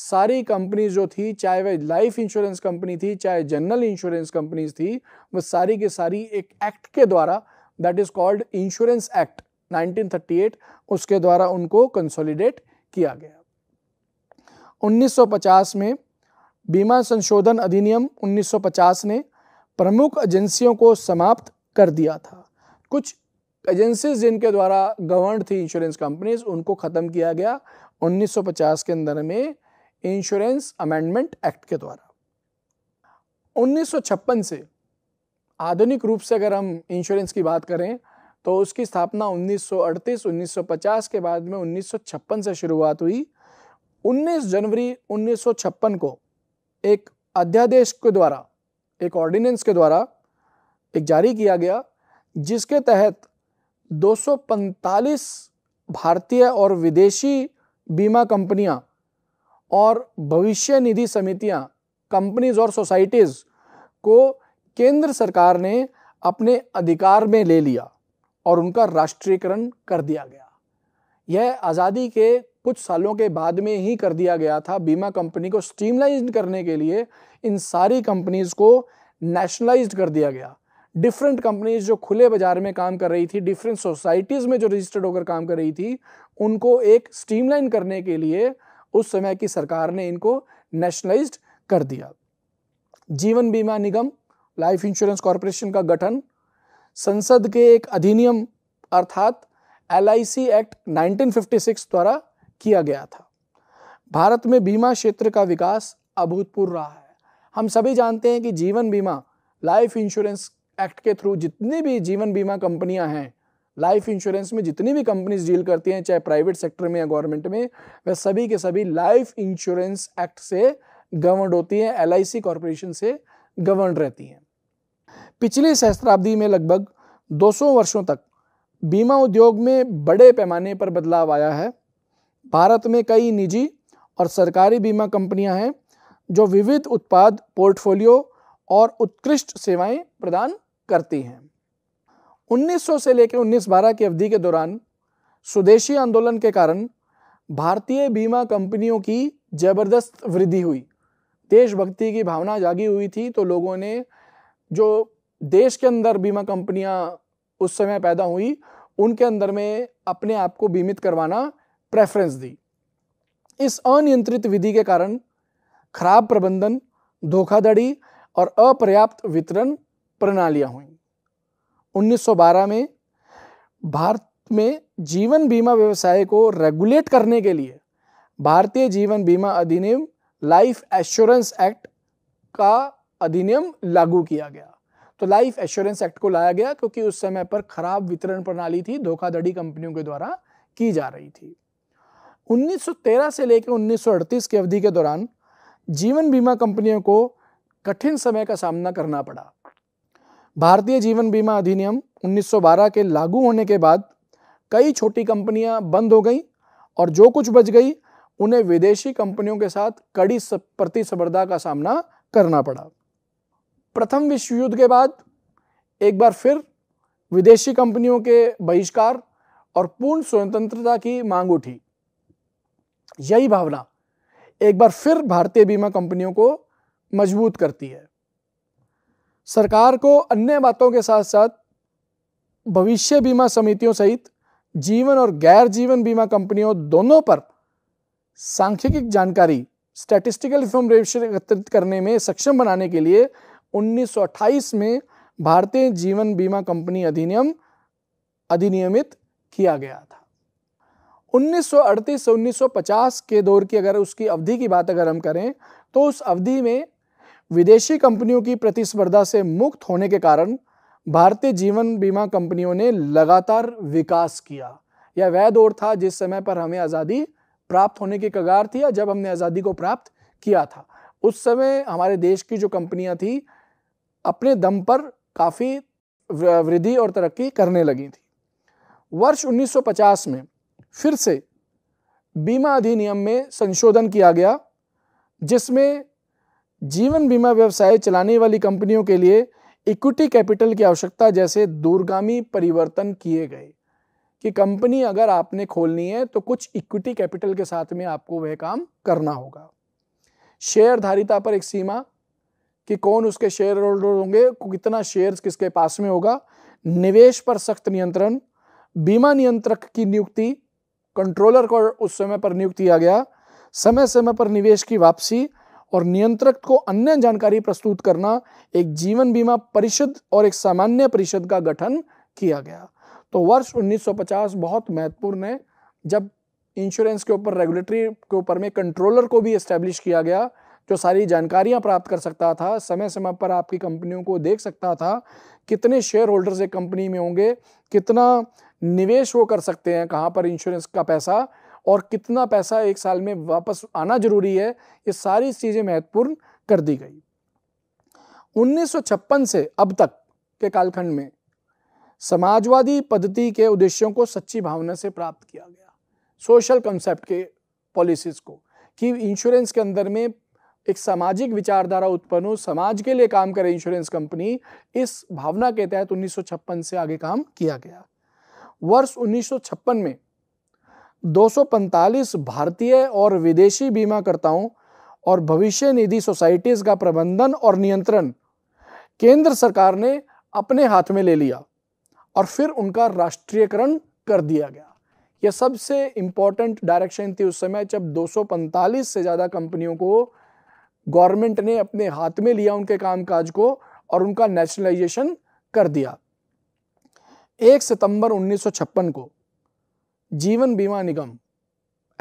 सारी कंपनीज जो थी चाहे वह लाइफ इंश्योरेंस कंपनी थी चाहे जनरल इंश्योरेंस कंपनीज थी वह सारी की सारी एक एक्ट के द्वारा that is called insurance act 1938 उसके द्वारा उनको कंसोलिडेट किया गया 1950 में बीमा संशोधन अधिनियम 1950 ने प्रमुख एजेंसियों को समाप्त कर दिया था कुछ एजेंसीज जिनके द्वारा गवर्न थी इंश्योरेंस कंपनीज उनको ख़त्म किया गया 1950 के अंदर में इंश्योरेंस अमेंडमेंट एक्ट के द्वारा 1956 से आधुनिक रूप से अगर हम इंश्योरेंस की बात करें तो उसकी स्थापना 1938 1950 के बाद में 1956 से शुरुआत हुई 19 जनवरी 1956 को एक अध्यादेश के द्वारा एक ऑर्डिनेंस के द्वारा एक जारी किया गया जिसके तहत 245 भारतीय और विदेशी बीमा कंपनियां और भविष्य निधि समितियां कंपनीज और सोसाइटीज़ को केंद्र सरकार ने अपने अधिकार में ले लिया और उनका राष्ट्रीयकरण कर दिया गया यह आज़ादी के कुछ सालों के बाद में ही कर दिया गया था बीमा कंपनी को स्ट्रीमलाइज करने के लिए इन सारी कंपनीज को नेशनलाइज कर दिया गया डिफरेंट कंपनीज जो खुले बाजार में काम कर रही थी डिफरेंट सोसाइटीज़ में जो रजिस्टर्ड होकर काम कर रही थी उनको एक स्ट्रीमलाइन करने के लिए उस समय की सरकार ने इनको नेशनलाइज कर दिया जीवन बीमा निगम लाइफ इंश्योरेंस कॉरपोरेशन का गठन संसद के एक अधिनियम अर्थात एल एक्ट 1956 द्वारा किया गया था भारत में बीमा क्षेत्र का विकास अभूतपूर्व रहा है हम सभी जानते हैं कि जीवन बीमा लाइफ इंश्योरेंस एक्ट के थ्रू जितनी भी जीवन बीमा कंपनियां हैं लाइफ इंश्योरेंस में जितनी भी कंपनीज डील करती हैं चाहे प्राइवेट सेक्टर में या गवर्नमेंट में वह सभी के सभी लाइफ इंश्योरेंस एक्ट से गवर्न होती हैं एल आई से गवर्न रहती हैं पिछली सहस्त्राब्दी में लगभग 200 वर्षों तक बीमा उद्योग में बड़े पैमाने पर बदलाव आया है भारत में कई निजी और सरकारी बीमा कंपनियां हैं जो विविध उत्पाद पोर्टफोलियो और उत्कृष्ट सेवाएं प्रदान करती हैं 1900 से लेकर बारह की अवधि के दौरान स्वदेशी आंदोलन के कारण भारतीय बीमा कंपनियों की जबरदस्त वृद्धि हुई देशभक्ति की भावना जागी हुई थी तो लोगों ने जो देश के अंदर बीमा कंपनियां उस समय पैदा हुई उनके अंदर में अपने आप को बीमित करवाना प्रेफरेंस दी इस अनियंत्रित विधि के कारण खराब प्रबंधन धोखाधड़ी और अपर्याप्त वितरण प्रणालियाँ हुई 1912 में भारत में जीवन बीमा व्यवसाय को रेगुलेट करने के लिए भारतीय जीवन बीमा अधिनियम लाइफ एश्योरेंस एक्ट का अधिनियम लागू किया गया तो लाइफ एश्योरेंस एक्ट को लाया गया क्योंकि उस समय पर खराब वितरण प्रणाली थी धोखाधड़ी कंपनियों के द्वारा की जा रही थी 1913 से लेकर 1938 की अवधि के दौरान जीवन बीमा कंपनियों को कठिन समय का सामना करना पड़ा भारतीय जीवन बीमा अधिनियम 1912 के लागू होने के बाद कई छोटी कंपनियां बंद हो गईं और जो कुछ बच गई उन्हें विदेशी कंपनियों के साथ कड़ी प्रतिस्पर्धा का सामना करना पड़ा प्रथम विश्व युद्ध के बाद एक बार फिर विदेशी कंपनियों के बहिष्कार और पूर्ण स्वतंत्रता की मांग उठी यही भावना एक बार फिर भारतीय बीमा कंपनियों को मजबूत करती है सरकार को अन्य बातों के साथ साथ भविष्य बीमा समितियों सहित जीवन और गैर जीवन बीमा कंपनियों दोनों पर सांख्यिकी जानकारी स्टैटिस्टिकल इंफॉर्मेशन एकत्रित करने में सक्षम बनाने के लिए 1928 में भारतीय जीवन बीमा कंपनी अधिनियम अधिनियमित किया गया था 1938 से 1950 के दौर की अगर उसकी अवधि की बात अगर हम करें तो उस अवधि में विदेशी कंपनियों की प्रतिस्पर्धा से मुक्त होने के कारण भारतीय जीवन बीमा कंपनियों ने लगातार विकास किया यह वह दौर था जिस समय पर हमें आज़ादी प्राप्त होने की कगार थी या जब हमने आज़ादी को प्राप्त किया था उस समय हमारे देश की जो कंपनियां थी अपने दम पर काफ़ी वृद्धि और तरक्की करने लगी थी वर्ष 1950 में फिर से बीमा अधिनियम में संशोधन किया गया जिसमें जीवन बीमा व्यवसाय चलाने वाली कंपनियों के लिए इक्विटी कैपिटल की आवश्यकता जैसे दूरगामी परिवर्तन किए गए कि कंपनी अगर आपने खोलनी है तो कुछ इक्विटी कैपिटल के साथ में आपको वह काम करना होगा शेयर धारिता पर एक सीमा कि कौन उसके शेयर होल्डर होंगे कितना शेयर्स किसके पास में होगा निवेश पर सख्त नियंत्रण बीमा नियंत्रक की नियुक्ति कंट्रोलर को उस समय पर नियुक्त किया गया समय समय पर निवेश की वापसी और नियंत्रक को अन्य जानकारी प्रस्तुत करना एक जीवन बीमा परिषद और एक सामान्य परिषद का गठन किया गया तो वर्ष 1950 बहुत महत्वपूर्ण है जब इंश्योरेंस के ऊपर रेगुलेटरी के ऊपर में कंट्रोलर को भी इस्टेब्लिश किया गया जो सारी जानकारियां प्राप्त कर सकता था समय समय पर आपकी कंपनियों को देख सकता था कितने शेयर होल्डर्स एक कंपनी में होंगे कितना निवेश वो कर सकते हैं कहाँ पर इंश्योरेंस का पैसा और कितना पैसा एक साल में वापस आना जरूरी है ये सारी चीज़ें महत्वपूर्ण कर दी गई 1956 से अब तक के कालखंड में समाजवादी पद्धति के उद्देश्यों को सच्ची भावना से प्राप्त किया गया सोशल कंसेप्ट के पॉलिसीज को कि इंश्योरेंस के अंदर में एक सामाजिक विचारधारा उत्पन्न हो समाज के लिए काम करे इंश्योरेंस कंपनी इस भावना के तहत 1956 से आगे काम किया गया वर्ष 1956 में 245 भारतीय और विदेशी बीमाकर्ताओं और भविष्य निधि सोसाइटीज़ का प्रबंधन और नियंत्रण केंद्र सरकार ने अपने हाथ में ले लिया और फिर उनका राष्ट्रीयकरण कर दिया गया यह सबसे इंपॉर्टेंट डायरेक्शन थी उस समय जब 245 से ज़्यादा कंपनियों को गवर्नमेंट ने अपने हाथ में लिया उनके कामकाज को और उनका नेशनलाइजेशन कर दिया एक सितंबर 1956 को जीवन बीमा निगम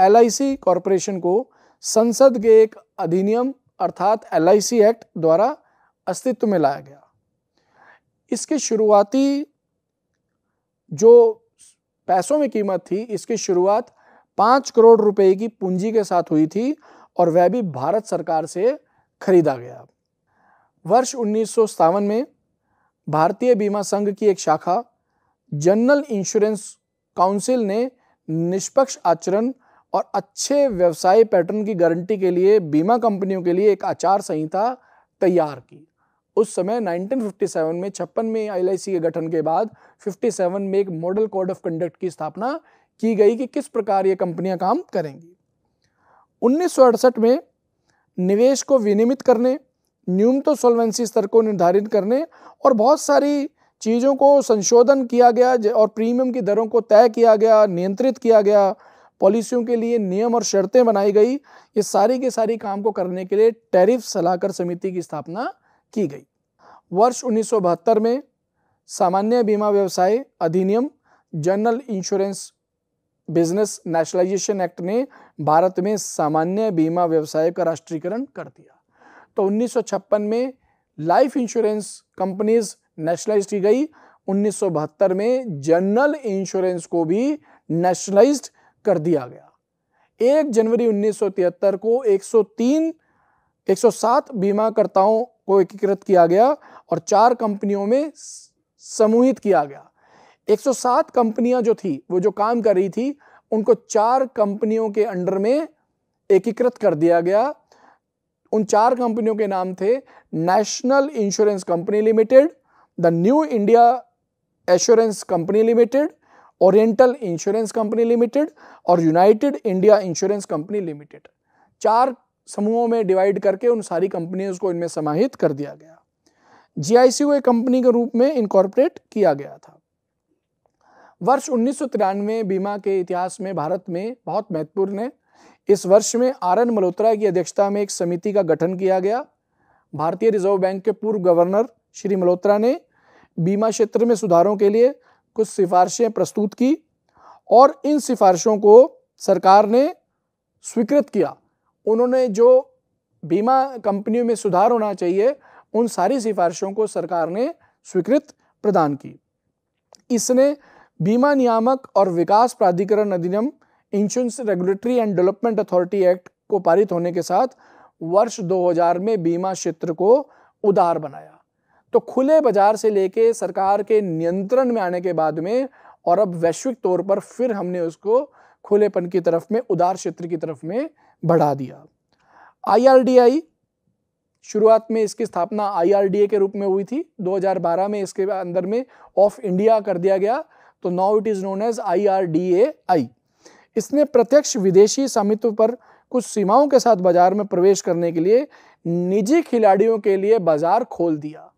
एल कॉरपोरेशन को संसद के एक अधिनियम अर्थात एल एक्ट द्वारा अस्तित्व में लाया गया इसकी शुरुआती जो पैसों में कीमत थी इसकी शुरुआत पाँच करोड़ रुपए की पूंजी के साथ हुई थी और वह भी भारत सरकार से खरीदा गया वर्ष उन्नीस में भारतीय बीमा संघ की एक शाखा जनरल इंश्योरेंस काउंसिल ने निष्पक्ष आचरण और अच्छे व्यवसाय पैटर्न की गारंटी के लिए बीमा कंपनियों के लिए एक आचार संहिता तैयार की उस समय 1957 में छप्पन में एल के गठन के बाद 57 में एक मॉडल कोड ऑफ कंडक्ट की स्थापना की गई कि किस प्रकार ये कंपनियां काम करेंगी उन्नीस में निवेश को विनियमित करने न्यूनतम सोलवेंसी स्तर को निर्धारित करने और बहुत सारी चीज़ों को संशोधन किया गया और प्रीमियम की दरों को तय किया गया नियंत्रित किया गया पॉलिसियों के लिए नियम और शर्तें बनाई गई ये सारी के सारी काम को करने के लिए टैरिफ सलाहकार समिति की स्थापना की गई वर्ष उन्नीस में सामान्य बीमा व्यवसाय अधिनियम general insurance business nationalisation act ने भारत में सामान्य बीमा व्यवसाय का राष्ट्रीयकरण कर दिया तो उन्नीस में लाइफ इंश्योरेंस कंपनीज नेशनलाइज की गई 1972 में जनरल इंश्योरेंस को भी नेशनलाइज कर दिया गया 1 जनवरी 1973 को 103 107 बीमाकर्ताओं को एकीकृत किया गया और चार कंपनियों में समूहित किया गया 107 कंपनियां जो थी वो जो काम कर रही थी उनको चार कंपनियों के अंडर में एकीकृत कर दिया गया उन चार कंपनियों के नाम थे national insurance company limited the new India assurance company limited oriental insurance company limited और united India insurance company limited चार समूहों में डिवाइड करके उन सारी कंपनियों को इनमें समाहित कर दिया गया जीआईसी को एक कंपनी के रूप में इनकॉर्पोरेट किया गया था वर्ष उन्नीस बीमा के इतिहास में भारत में बहुत महत्वपूर्ण है इस वर्ष में आर एन मल्होत्रा की अध्यक्षता में एक समिति का गठन किया गया भारतीय रिजर्व बैंक के पूर्व गवर्नर श्री मल्होत्रा ने बीमा क्षेत्र में सुधारों के लिए कुछ सिफारिशें प्रस्तुत की और इन सिफारिशों को सरकार ने स्वीकृत किया उन्होंने जो बीमा कंपनियों में सुधार होना चाहिए उन सारी सिफारिशों को सरकार ने स्वीकृत प्रदान की इसने बीमा नियामक और विकास प्राधिकरण अधिनियम insurance regulatory and development authority act को पारित होने के साथ वर्ष 2000 में बीमा क्षेत्र को उदार बनाया तो खुले बाजार से लेके सरकार के नियंत्रण में आने के बाद में और अब वैश्विक तौर पर फिर हमने उसको खुलेपन की तरफ में उदार क्षेत्र की तरफ में बढ़ा दिया आईआरडीआई शुरुआत में इसकी स्थापना आईआरडीए के रूप में हुई थी 2012 में इसके अंदर में ऑफ इंडिया कर दिया गया तो now it is known as I इसने प्रत्यक्ष विदेशी स्वामित्व पर कुछ सीमाओं के साथ बाजार में प्रवेश करने के लिए निजी खिलाड़ियों के लिए बाजार खोल दिया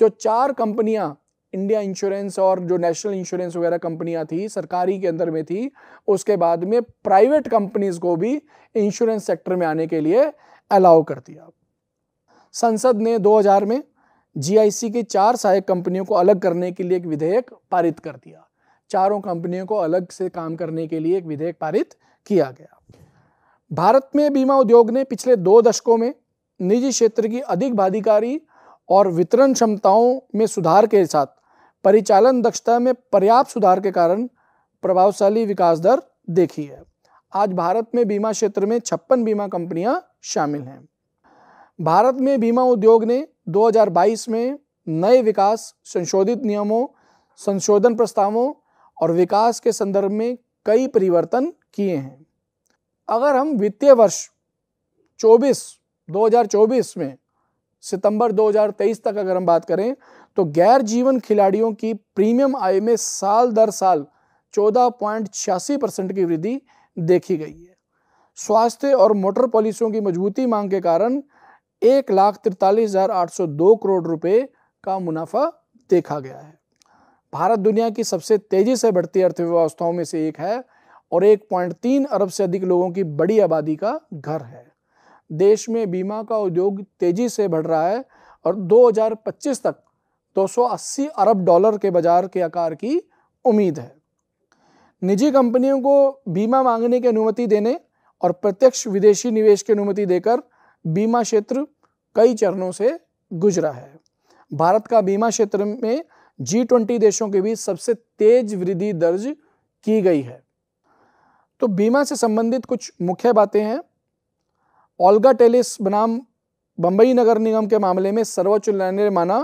जो चार कंपनियां इंडिया इंश्योरेंस और जो नेशनल इंश्योरेंस वगैरह कंपनियां थी सरकारी के अंदर में थी उसके बाद में प्राइवेट कंपनीज को भी इंश्योरेंस सेक्टर में आने के लिए अलाउ कर दिया संसद ने 2000 में जीआईसी की चार सहायक कंपनियों को अलग करने के लिए एक विधेयक पारित कर दिया चारों कंपनियों को अलग से काम करने के लिए एक विधेयक पारित किया गया भारत में बीमा उद्योग ने पिछले दो दशकों में निजी क्षेत्र की अधिक भागीदारी और वितरण क्षमताओं में सुधार के साथ परिचालन दक्षता में पर्याप्त सुधार के कारण प्रभावशाली विकास दर देखी है आज भारत में बीमा क्षेत्र में छप्पन बीमा कंपनियां शामिल हैं भारत में बीमा उद्योग ने 2022 में नए विकास संशोधित नियमों संशोधन प्रस्तावों और विकास के संदर्भ में कई परिवर्तन किए हैं अगर हम वित्तीय वर्ष 24 2024 में सितंबर 2023 तक अगर हम बात करें तो गैर जीवन खिलाड़ियों की प्रीमियम आय में साल दर साल चौदह पॉइंट छियासी परसेंट की वृद्धि देखी गई है स्वास्थ्य और मोटर पॉलिसियों की मजबूती मांग के कारण एक लाख तिरतालीस हज़ार आठ सौ दो करोड़ रुपए का मुनाफा देखा गया है भारत दुनिया की सबसे तेज़ी से बढ़ती अर्थव्यवस्थाओं में से एक है और एक पॉइंट तीन अरब से अधिक लोगों की बड़ी आबादी का घर है देश में बीमा का उद्योग तेज़ी से बढ़ रहा है और 2025 तक 280 अरब डॉलर के बाजार के आकार की उम्मीद है निजी कंपनियों को बीमा मांगने की अनुमति देने और प्रत्यक्ष विदेशी निवेश की अनुमति देकर बीमा क्षेत्र कई चरणों से गुजरा है भारत का बीमा क्षेत्र में जी ट्वेंटी देशों के बीच सबसे तेज वृद्धि दर्ज की गई है तो बीमा से संबंधित कुछ मुख्य बातें हैं ओल्गा टेलिस बनाम बंबई नगर निगम के मामले में सर्वोच्च न्यायालय ने माना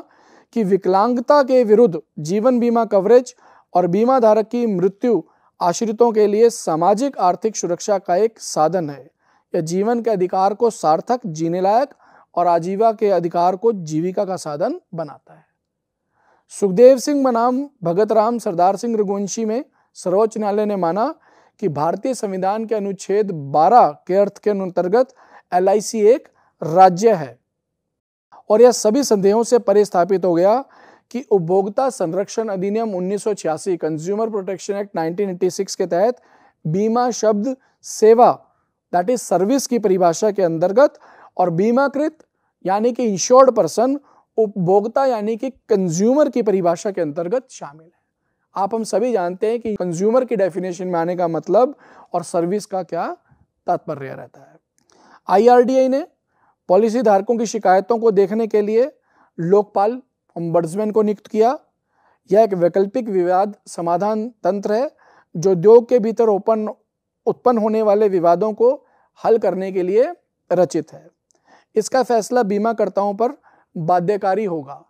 कि विकलांगता के विरुद्ध जीवन बीमा कवरेज और बीमा धारक की मृत्यु आश्रितों के लिए सामाजिक आर्थिक सुरक्षा का एक साधन है यह जीवन के अधिकार को सार्थक जीने लायक और आजीवा के अधिकार को जीविका का साधन बनाता है सुखदेव सिंह बनाम भगत राम सरदार सिंह रघुवंशी में सर्वोच्च न्यायालय ने माना कि भारतीय संविधान के अनुच्छेद 12 के अर्थ के अंतर्गत एल एक राज्य है और यह सभी संदेहों से परे स्थापित हो गया कि उपभोक्ता संरक्षण अधिनियम 1986 कंज्यूमर प्रोटेक्शन एक्ट 1986 के तहत बीमा शब्द सेवा दैट इज सर्विस की परिभाषा के अंतर्गत और बीमाकृत यानी कि इंश्योर्ड पर्सन उपभोक्ता यानी कि कंज्यूमर की परिभाषा के अंतर्गत शामिल है आप हम सभी जानते हैं कि कंज्यूमर की डेफिनेशन में आने का मतलब और सर्विस का क्या तात्पर्य रहता है आईआरडीआई ने पॉलिसी धारकों की शिकायतों को देखने के लिए लोकपाल ओम्बर्ड्समैन को नियुक्त किया यह एक वैकल्पिक विवाद समाधान तंत्र है जो उद्योग के भीतर ओपन उत्पन्न होने वाले विवादों को हल करने के लिए रचित है इसका फैसला बीमाकर्ताओं पर बाध्यकारी होगा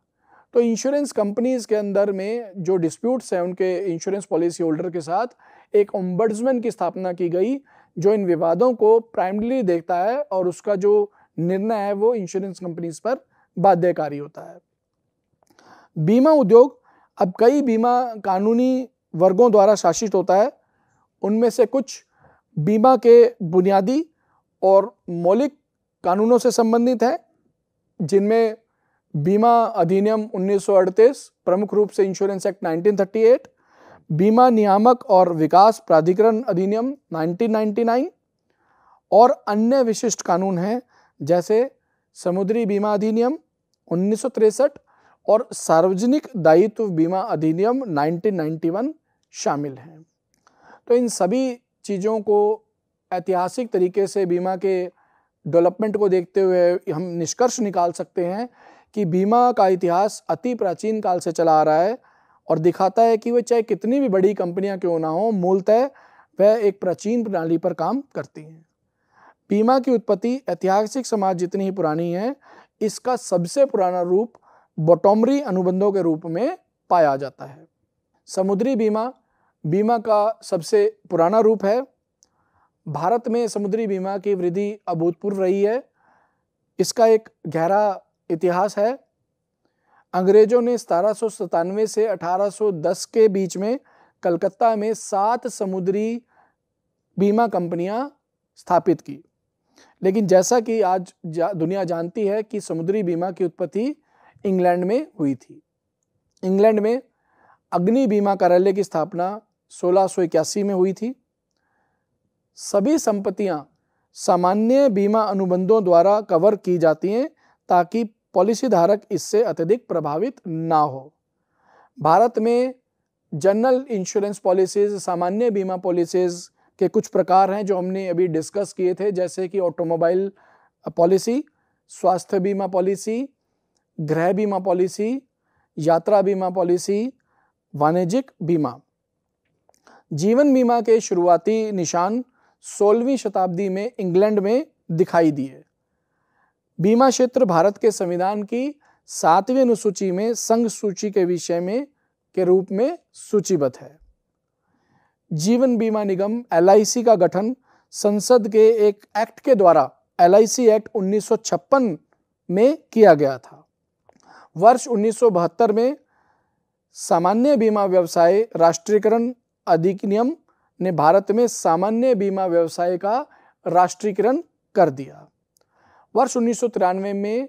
तो इंश्योरेंस कंपनीज के अंदर में जो डिस्प्यूट्स हैं उनके इंश्योरेंस पॉलिसी होल्डर के साथ एक ओम्बर्ड्समैन की स्थापना की गई जो इन विवादों को प्राइमली देखता है और उसका जो निर्णय है वो इंश्योरेंस कंपनीज पर बाध्यकारी होता है बीमा उद्योग अब कई बीमा कानूनी वर्गों द्वारा शासित होता है उनमें से कुछ बीमा के बुनियादी और मौलिक कानूनों से संबंधित है जिनमें बीमा अधिनियम 1938 प्रमुख रूप से इंश्योरेंस एक्ट 1938 बीमा नियामक और विकास प्राधिकरण अधिनियम 1999 और अन्य विशिष्ट कानून हैं जैसे समुद्री बीमा अधिनियम उन्नीस और सार्वजनिक दायित्व बीमा अधिनियम 1991 शामिल हैं तो इन सभी चीज़ों को ऐतिहासिक तरीके से बीमा के डेवलपमेंट को देखते हुए हम निष्कर्ष निकाल सकते हैं कि बीमा का इतिहास अति प्राचीन काल से चला आ रहा है और दिखाता है कि वह चाहे कितनी भी बड़ी कंपनियां क्यों ना हो मूलतः वह एक प्राचीन प्रणाली पर काम करती हैं बीमा की उत्पत्ति ऐतिहासिक समाज जितनी ही पुरानी है इसका सबसे पुराना रूप बोटोमरी अनुबंधों के रूप में पाया जाता है समुद्री बीमा बीमा का सबसे पुराना रूप है भारत में समुद्री बीमा की वृद्धि अभूतपूर्व रही है इसका एक गहरा इतिहास है अंग्रेजों ने सतारह से 1810 के बीच में कलकत्ता में सात समुद्री बीमा कंपनियां स्थापित की लेकिन जैसा कि आज जा, दुनिया जानती है कि समुद्री बीमा की उत्पत्ति इंग्लैंड में हुई थी इंग्लैंड में अग्नि बीमा कार्यालय की स्थापना 1681 में हुई थी सभी संपत्तियां सामान्य बीमा अनुबंधों द्वारा कवर की जाती हैं ताकि पॉलिसी धारक इससे अत्यधिक प्रभावित ना हो भारत में जनरल इंश्योरेंस पॉलिसीज़ सामान्य बीमा पॉलिसीज़ के कुछ प्रकार हैं जो हमने अभी डिस्कस किए थे जैसे कि ऑटोमोबाइल पॉलिसी स्वास्थ्य बीमा पॉलिसी गृह बीमा पॉलिसी यात्रा बीमा पॉलिसी वाणिज्यिक बीमा जीवन बीमा के शुरुआती निशान सोलहवीं शताब्दी में इंग्लैंड में दिखाई दिए बीमा क्षेत्र भारत के संविधान की सातवीं अनुसूची में संघ सूची के विषय में के रूप में सूचीबद्ध है जीवन बीमा निगम एल का गठन संसद के एक एक्ट के द्वारा एल एक्ट उन्नीस में किया गया था वर्ष उन्नीस में सामान्य बीमा व्यवसाय राष्ट्रीयकरण अधिनियम ने भारत में सामान्य बीमा व्यवसाय का राष्ट्रीयकरण कर दिया वर्ष उन्नीस में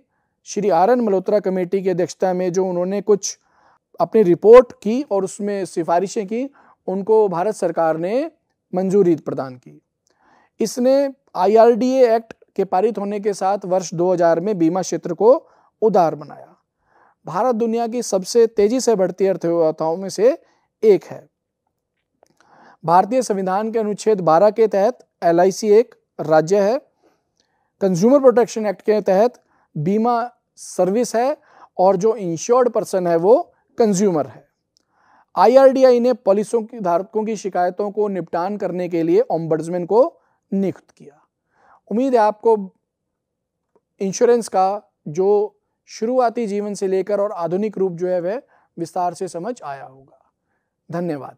Shri R N Malhotra committee की अध्यक्षता में जो उन्होंने कुछ अपनी रिपोर्ट की और उसमें सिफारिशें की उनको भारत सरकार ने मंजूरी प्रदान की इसने आई एक्ट के पारित होने के साथ वर्ष 2000 में बीमा क्षेत्र को उदार बनाया भारत दुनिया की सबसे तेजी से बढ़ती अर्थव्यवस्थाओं में से एक है भारतीय संविधान के अनुच्छेद 12 के तहत एल एक राज्य है कंज्यूमर प्रोटेक्शन एक्ट के तहत बीमा सर्विस है और जो इंश्योर्ड पर्सन है वो कंज्यूमर है आईआरडीआई ने पॉलिसों की धारकों की शिकायतों को निपटान करने के लिए ओम्बड्समैन को नियुक्त किया उम्मीद है आपको इंश्योरेंस का जो शुरुआती जीवन से लेकर और आधुनिक रूप जो है वह विस्तार से समझ आया होगा धन्यवाद